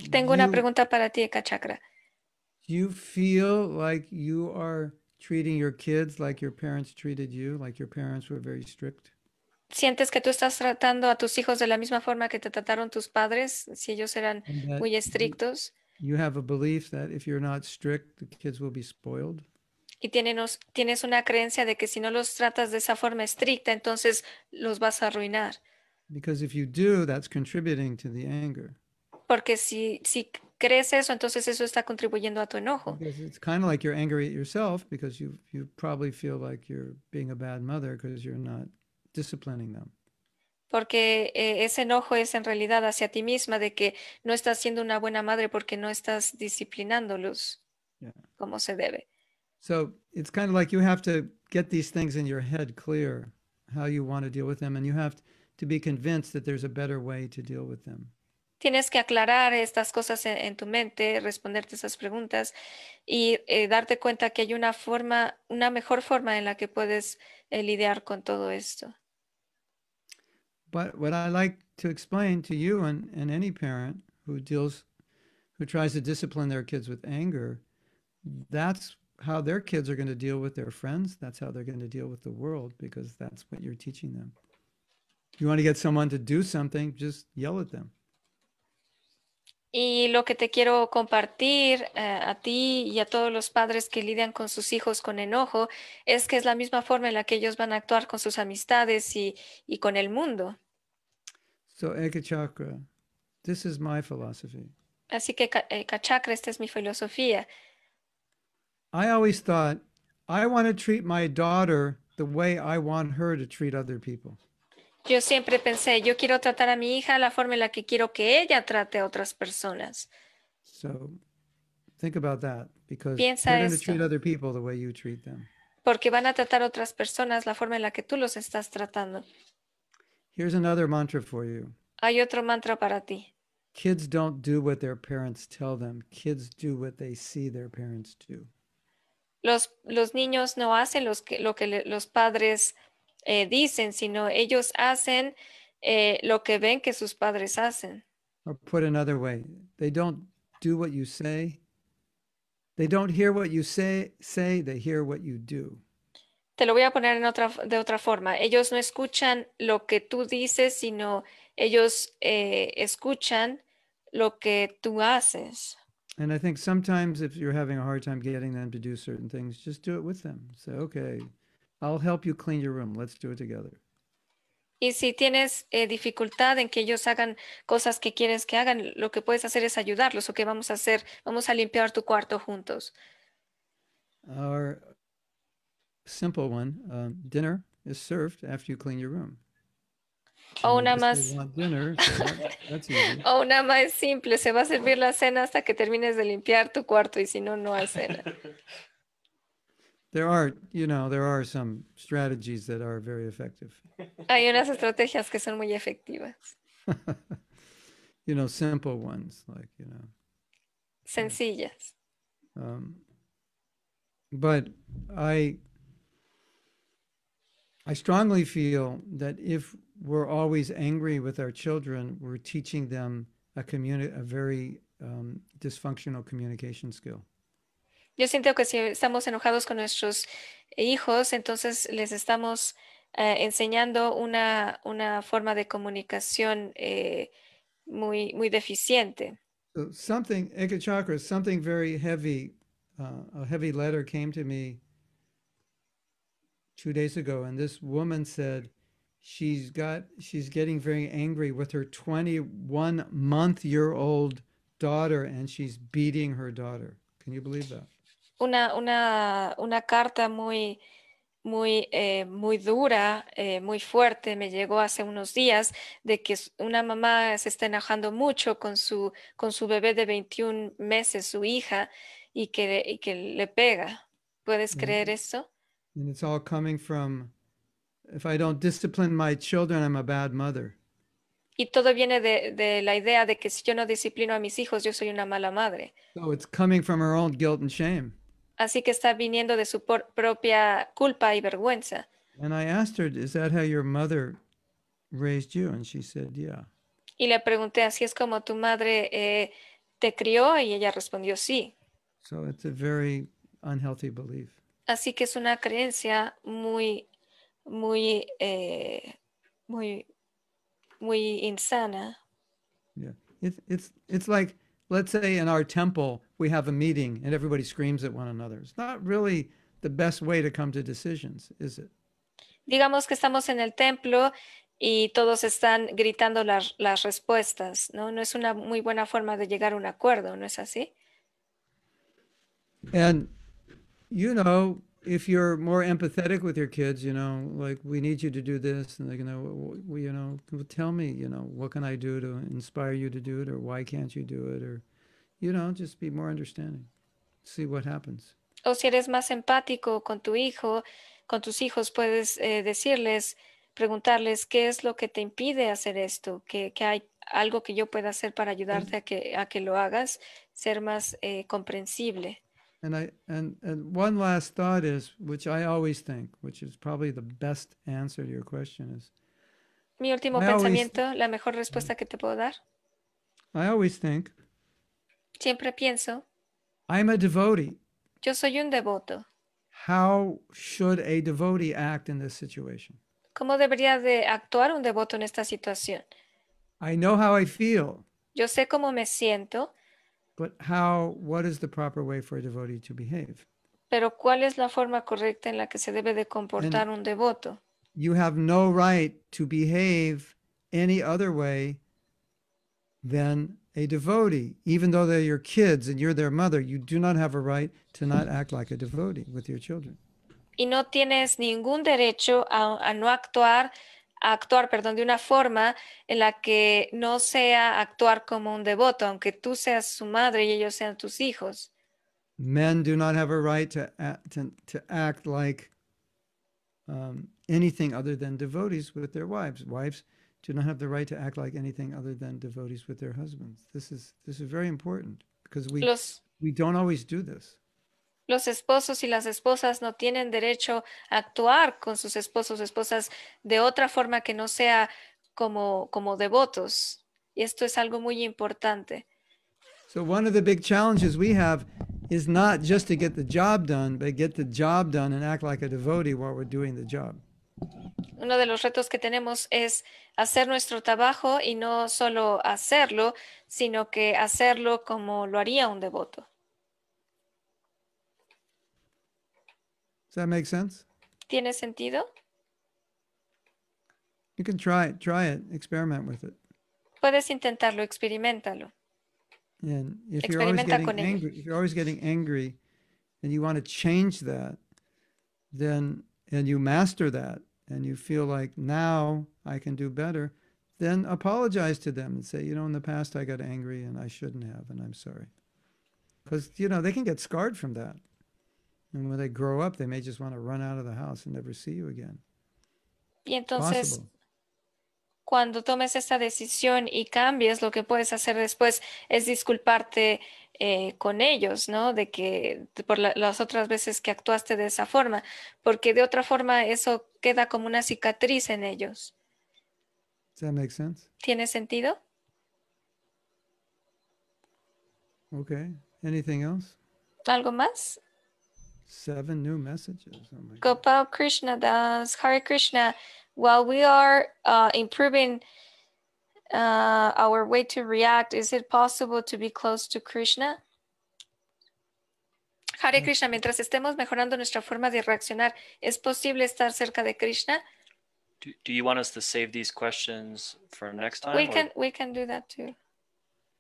Tengo una pregunta para ti, Eka Chakra. ¿Sientes que tú estás tratando a tus hijos de la misma forma que te trataron tus padres, si ellos eran muy estrictos? You have a belief that if you're not strict, the kids will be spoiled. Y tienes, tienes una creencia de que si no los tratas de esa forma estricta, entonces los vas a arruinar. Because if you do, that's contributing to the anger. Porque si, si crees eso, entonces eso está contribuyendo a tu enojo. Because it's kind of like you're angry at yourself because you you probably feel like you're being a bad mother because you're not disciplining them. porque eh, ese enojo es en realidad hacia ti misma de que no estás siendo una buena madre porque no estás disciplinándolos como se debe. So it's kind of like you have Tienes que aclarar estas cosas en, tu mente, responderte esas preguntas y eh, darte cuenta que hay una forma, una mejor forma en la que puedes eh, lidiar con todo esto. But what I like to explain to you and, and any parent who deals, who tries to discipline their kids with anger, that's how their kids are going to deal with their friends. That's how they're going to deal with the world because that's what you're teaching them. You want to get someone to do something, just yell at them. Y lo que te quiero compartir eh, a ti y a todos los padres que lidian con sus hijos con enojo es que es la misma forma en la que ellos van a actuar con sus amistades y, con el mundo. So, this is my philosophy. Así que eh, Eka esta es mi filosofía. I always thought I want to treat my daughter the way I want her to treat other people. Yo siempre pensé, yo quiero tratar a mi hija la forma en la que quiero que ella trate a otras personas. So, think about that because Piensa they're going to treat other people the way you treat them. Porque van a tratar a otras personas la forma en la que tú los estás tratando. Here's another mantra for you. Hay otro mantra para ti. Kids don't do what their parents tell them. Kids do what they see their parents do. Los, los niños no hacen los que, lo que le, los padres eh, dicen, sino ellos hacen eh, lo que ven que sus padres hacen. Or put another way, they don't do what you say. They don't hear what you say, say they hear what you do. Te lo voy a poner en otra, de otra forma. Ellos no escuchan lo que tú dices, sino ellos eh, escuchan lo que tú haces. And I think sometimes if you're having a hard time getting them to do certain things, just do it with them. Say, okay, I'll help you clean your room. Let's do it together. Y si tienes eh, dificultad en que ellos hagan cosas que quieres que hagan, lo que puedes hacer es ayudarlos. ¿O qué vamos a hacer? Vamos a limpiar tu cuarto juntos. simple one, um, dinner is served after you clean your room. O una más. <laughs> o una más simple, se va a servir la cena hasta que termines de limpiar tu cuarto y si no, no hay cena. <laughs> There are, you know, there are some strategies that are very effective. <laughs> Hay unas estrategias que son muy efectivas. <laughs> you know, simple ones, like, you know. Sencillas. Um, but I, I strongly feel that if we're always angry with our children, we're teaching them a, communi- a very um, dysfunctional communication skill. Yo siento que si estamos enojados con nuestros hijos, entonces les estamos eh, enseñando una, una forma de comunicación eh, muy, muy deficiente. So something, Eka Chakra, something very heavy, uh, a heavy letter came to me two days ago, and this woman said, she's got she's getting very angry with her 21 month year old daughter and she's beating her daughter can you believe that una, una, una carta muy, muy, eh, muy dura, eh, muy fuerte, me llegó hace unos días de que una mamá se está enojando mucho con su, con su bebé de 21 meses, su hija, y que, que le pega. ¿Puedes creer eso? And it's all coming from, if I don't discipline my children, I'm a bad mother. Y todo viene de, la idea de que si yo no disciplino a mis hijos, yo soy una mala madre. So it's coming from her own guilt and shame. Así que está viniendo de su propia culpa y vergüenza. Y le pregunté, ¿así es como tu madre eh, te crió? Y ella respondió, sí. Así que es una creencia muy, muy, eh, muy, muy insana. Yeah, it's it's, it's like... let's say in our temple we have a meeting and everybody screams at one another. It's not really the best way to come to decisions, is it? Digamos que estamos en el templo y todos están gritando las, las respuestas, ¿no? No es una muy buena forma de llegar a un acuerdo, ¿no es así? And you know, if you're more empathetic with your kids, you know, like we need you to do this, and they can, you know, tell me, you know, what can I do to inspire you to do it, or why can't you do it, or, you know, just be more understanding, see what happens. O si eres más empático con tu hijo, con tus hijos, puedes eh, decirles, preguntarles qué es lo que te impide hacer esto, que, que hay algo que yo pueda hacer para ayudarte a que, a que lo hagas, ser más eh, comprensible. And I and, and one last thought is, which I always think, which is probably the best answer to your question is. Mi último I pensamiento, always, la mejor respuesta que te puedo dar. I always think. Siempre pienso. I'm a devotee. Yo soy un devoto. How should a devotee act in this situation? ¿Cómo debería de actuar un devoto en esta situación? I know how I feel. Yo sé cómo me siento but how, what is the proper way for a devotee to behave? Pero ¿cuál es la forma correcta en la que se debe de comportar and un devoto? You have no right to behave any other way than a devotee. Even though they're your kids and you're their mother, you do not have a right to not act like a devotee with your children. Y no tienes ningún derecho a, a no actuar a actuar, perdón, de una forma en la que no sea actuar como un devoto, aunque tú seas su madre y ellos sean tus hijos. Men do not have a right to act, to, to act like um, anything other than devotees with their wives. Wives do not have the right to act like anything other than devotees with their husbands. This is this is very important because we Los... we don't always do this. Los esposos y las esposas no tienen derecho a actuar con sus esposos o esposas de otra forma que no sea como, como devotos. Y esto es algo muy importante. So one of the big challenges we have is not just to get the job done, but get the job done and act like a devotee while we're doing the job. Uno de los retos que tenemos es hacer nuestro trabajo y no solo hacerlo, sino que hacerlo como lo haría un devoto. Does that make sense? ¿Tiene sentido? You can try it, try it, experiment with it. Puedes intentarlo, experimentalo. And if you're always getting angry, if you're always getting angry and you want to change that, then and you master that and you feel like now I can do better, then apologize to them and say, you know, in the past I got angry and I shouldn't have and I'm sorry. Cuz you know, they can get scarred from that. Y entonces, cuando tomes esta decisión y cambies, lo que puedes hacer después es disculparte eh, con ellos, ¿no? De que por las otras veces que actuaste de esa forma, porque de otra forma eso queda como una cicatriz en ellos. ¿Tiene sentido? Okay. Anything else? ¿Algo más? seven new messages. Oh my Gopal God. Krishna Das, Hari Krishna. While we are uh, improving uh, our way to react, is it possible to be close to Krishna? Hare Krishna, mientras estemos mejorando nuestra forma de reaccionar, ¿es posible estar cerca de Krishna? Do, do you want us to save these questions for next time? We can we can do that too,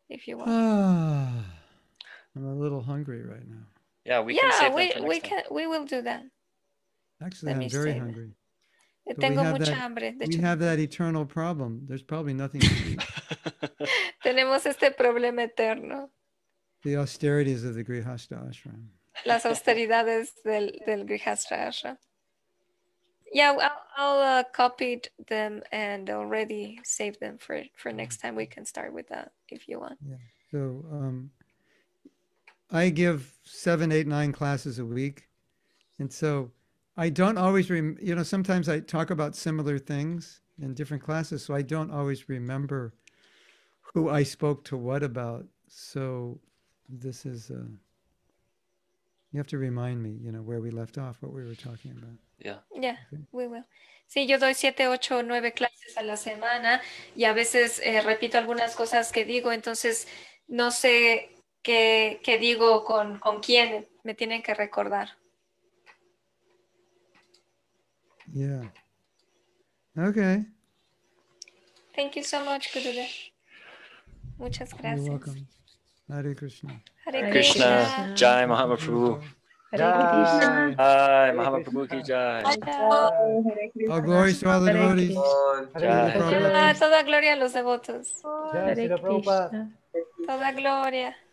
if you want. Ah, I'm a little hungry right now yeah we yeah, can we, we time. can we will do that actually Let i'm very hungry that. tengo mucha that, hambre we have that eternal problem there's probably nothing to eat <laughs> <laughs> tenemos este problema eterno the austerities of the grihastha ashram las austeridades del del grihastha ashram yeah i'll, I'll uh, copy them and already save them for for next mm. time we can start with that if you want yeah so um I give seven, eight, nine classes a week. And so I don't always, rem- you know, sometimes I talk about similar things in different classes. So I don't always remember who I spoke to what about. So this is, a, uh, you have to remind me, you know, where we left off, what we were talking about. Yeah. Yeah, okay. we will. Sí, yo doy siete, ocho, nueve clases a la semana y a veces eh, repito algunas cosas que digo, entonces no sé que digo, con, con, quién me tienen que recordar. Yeah. Okay. Thank you so much, Gurudev. Muchas gracias. Hare Krishna. Hare, Krishna. Krishna. Jai Krishna. Ah, jai Jai. to all Toda gloria a los devotos. Toda gloria.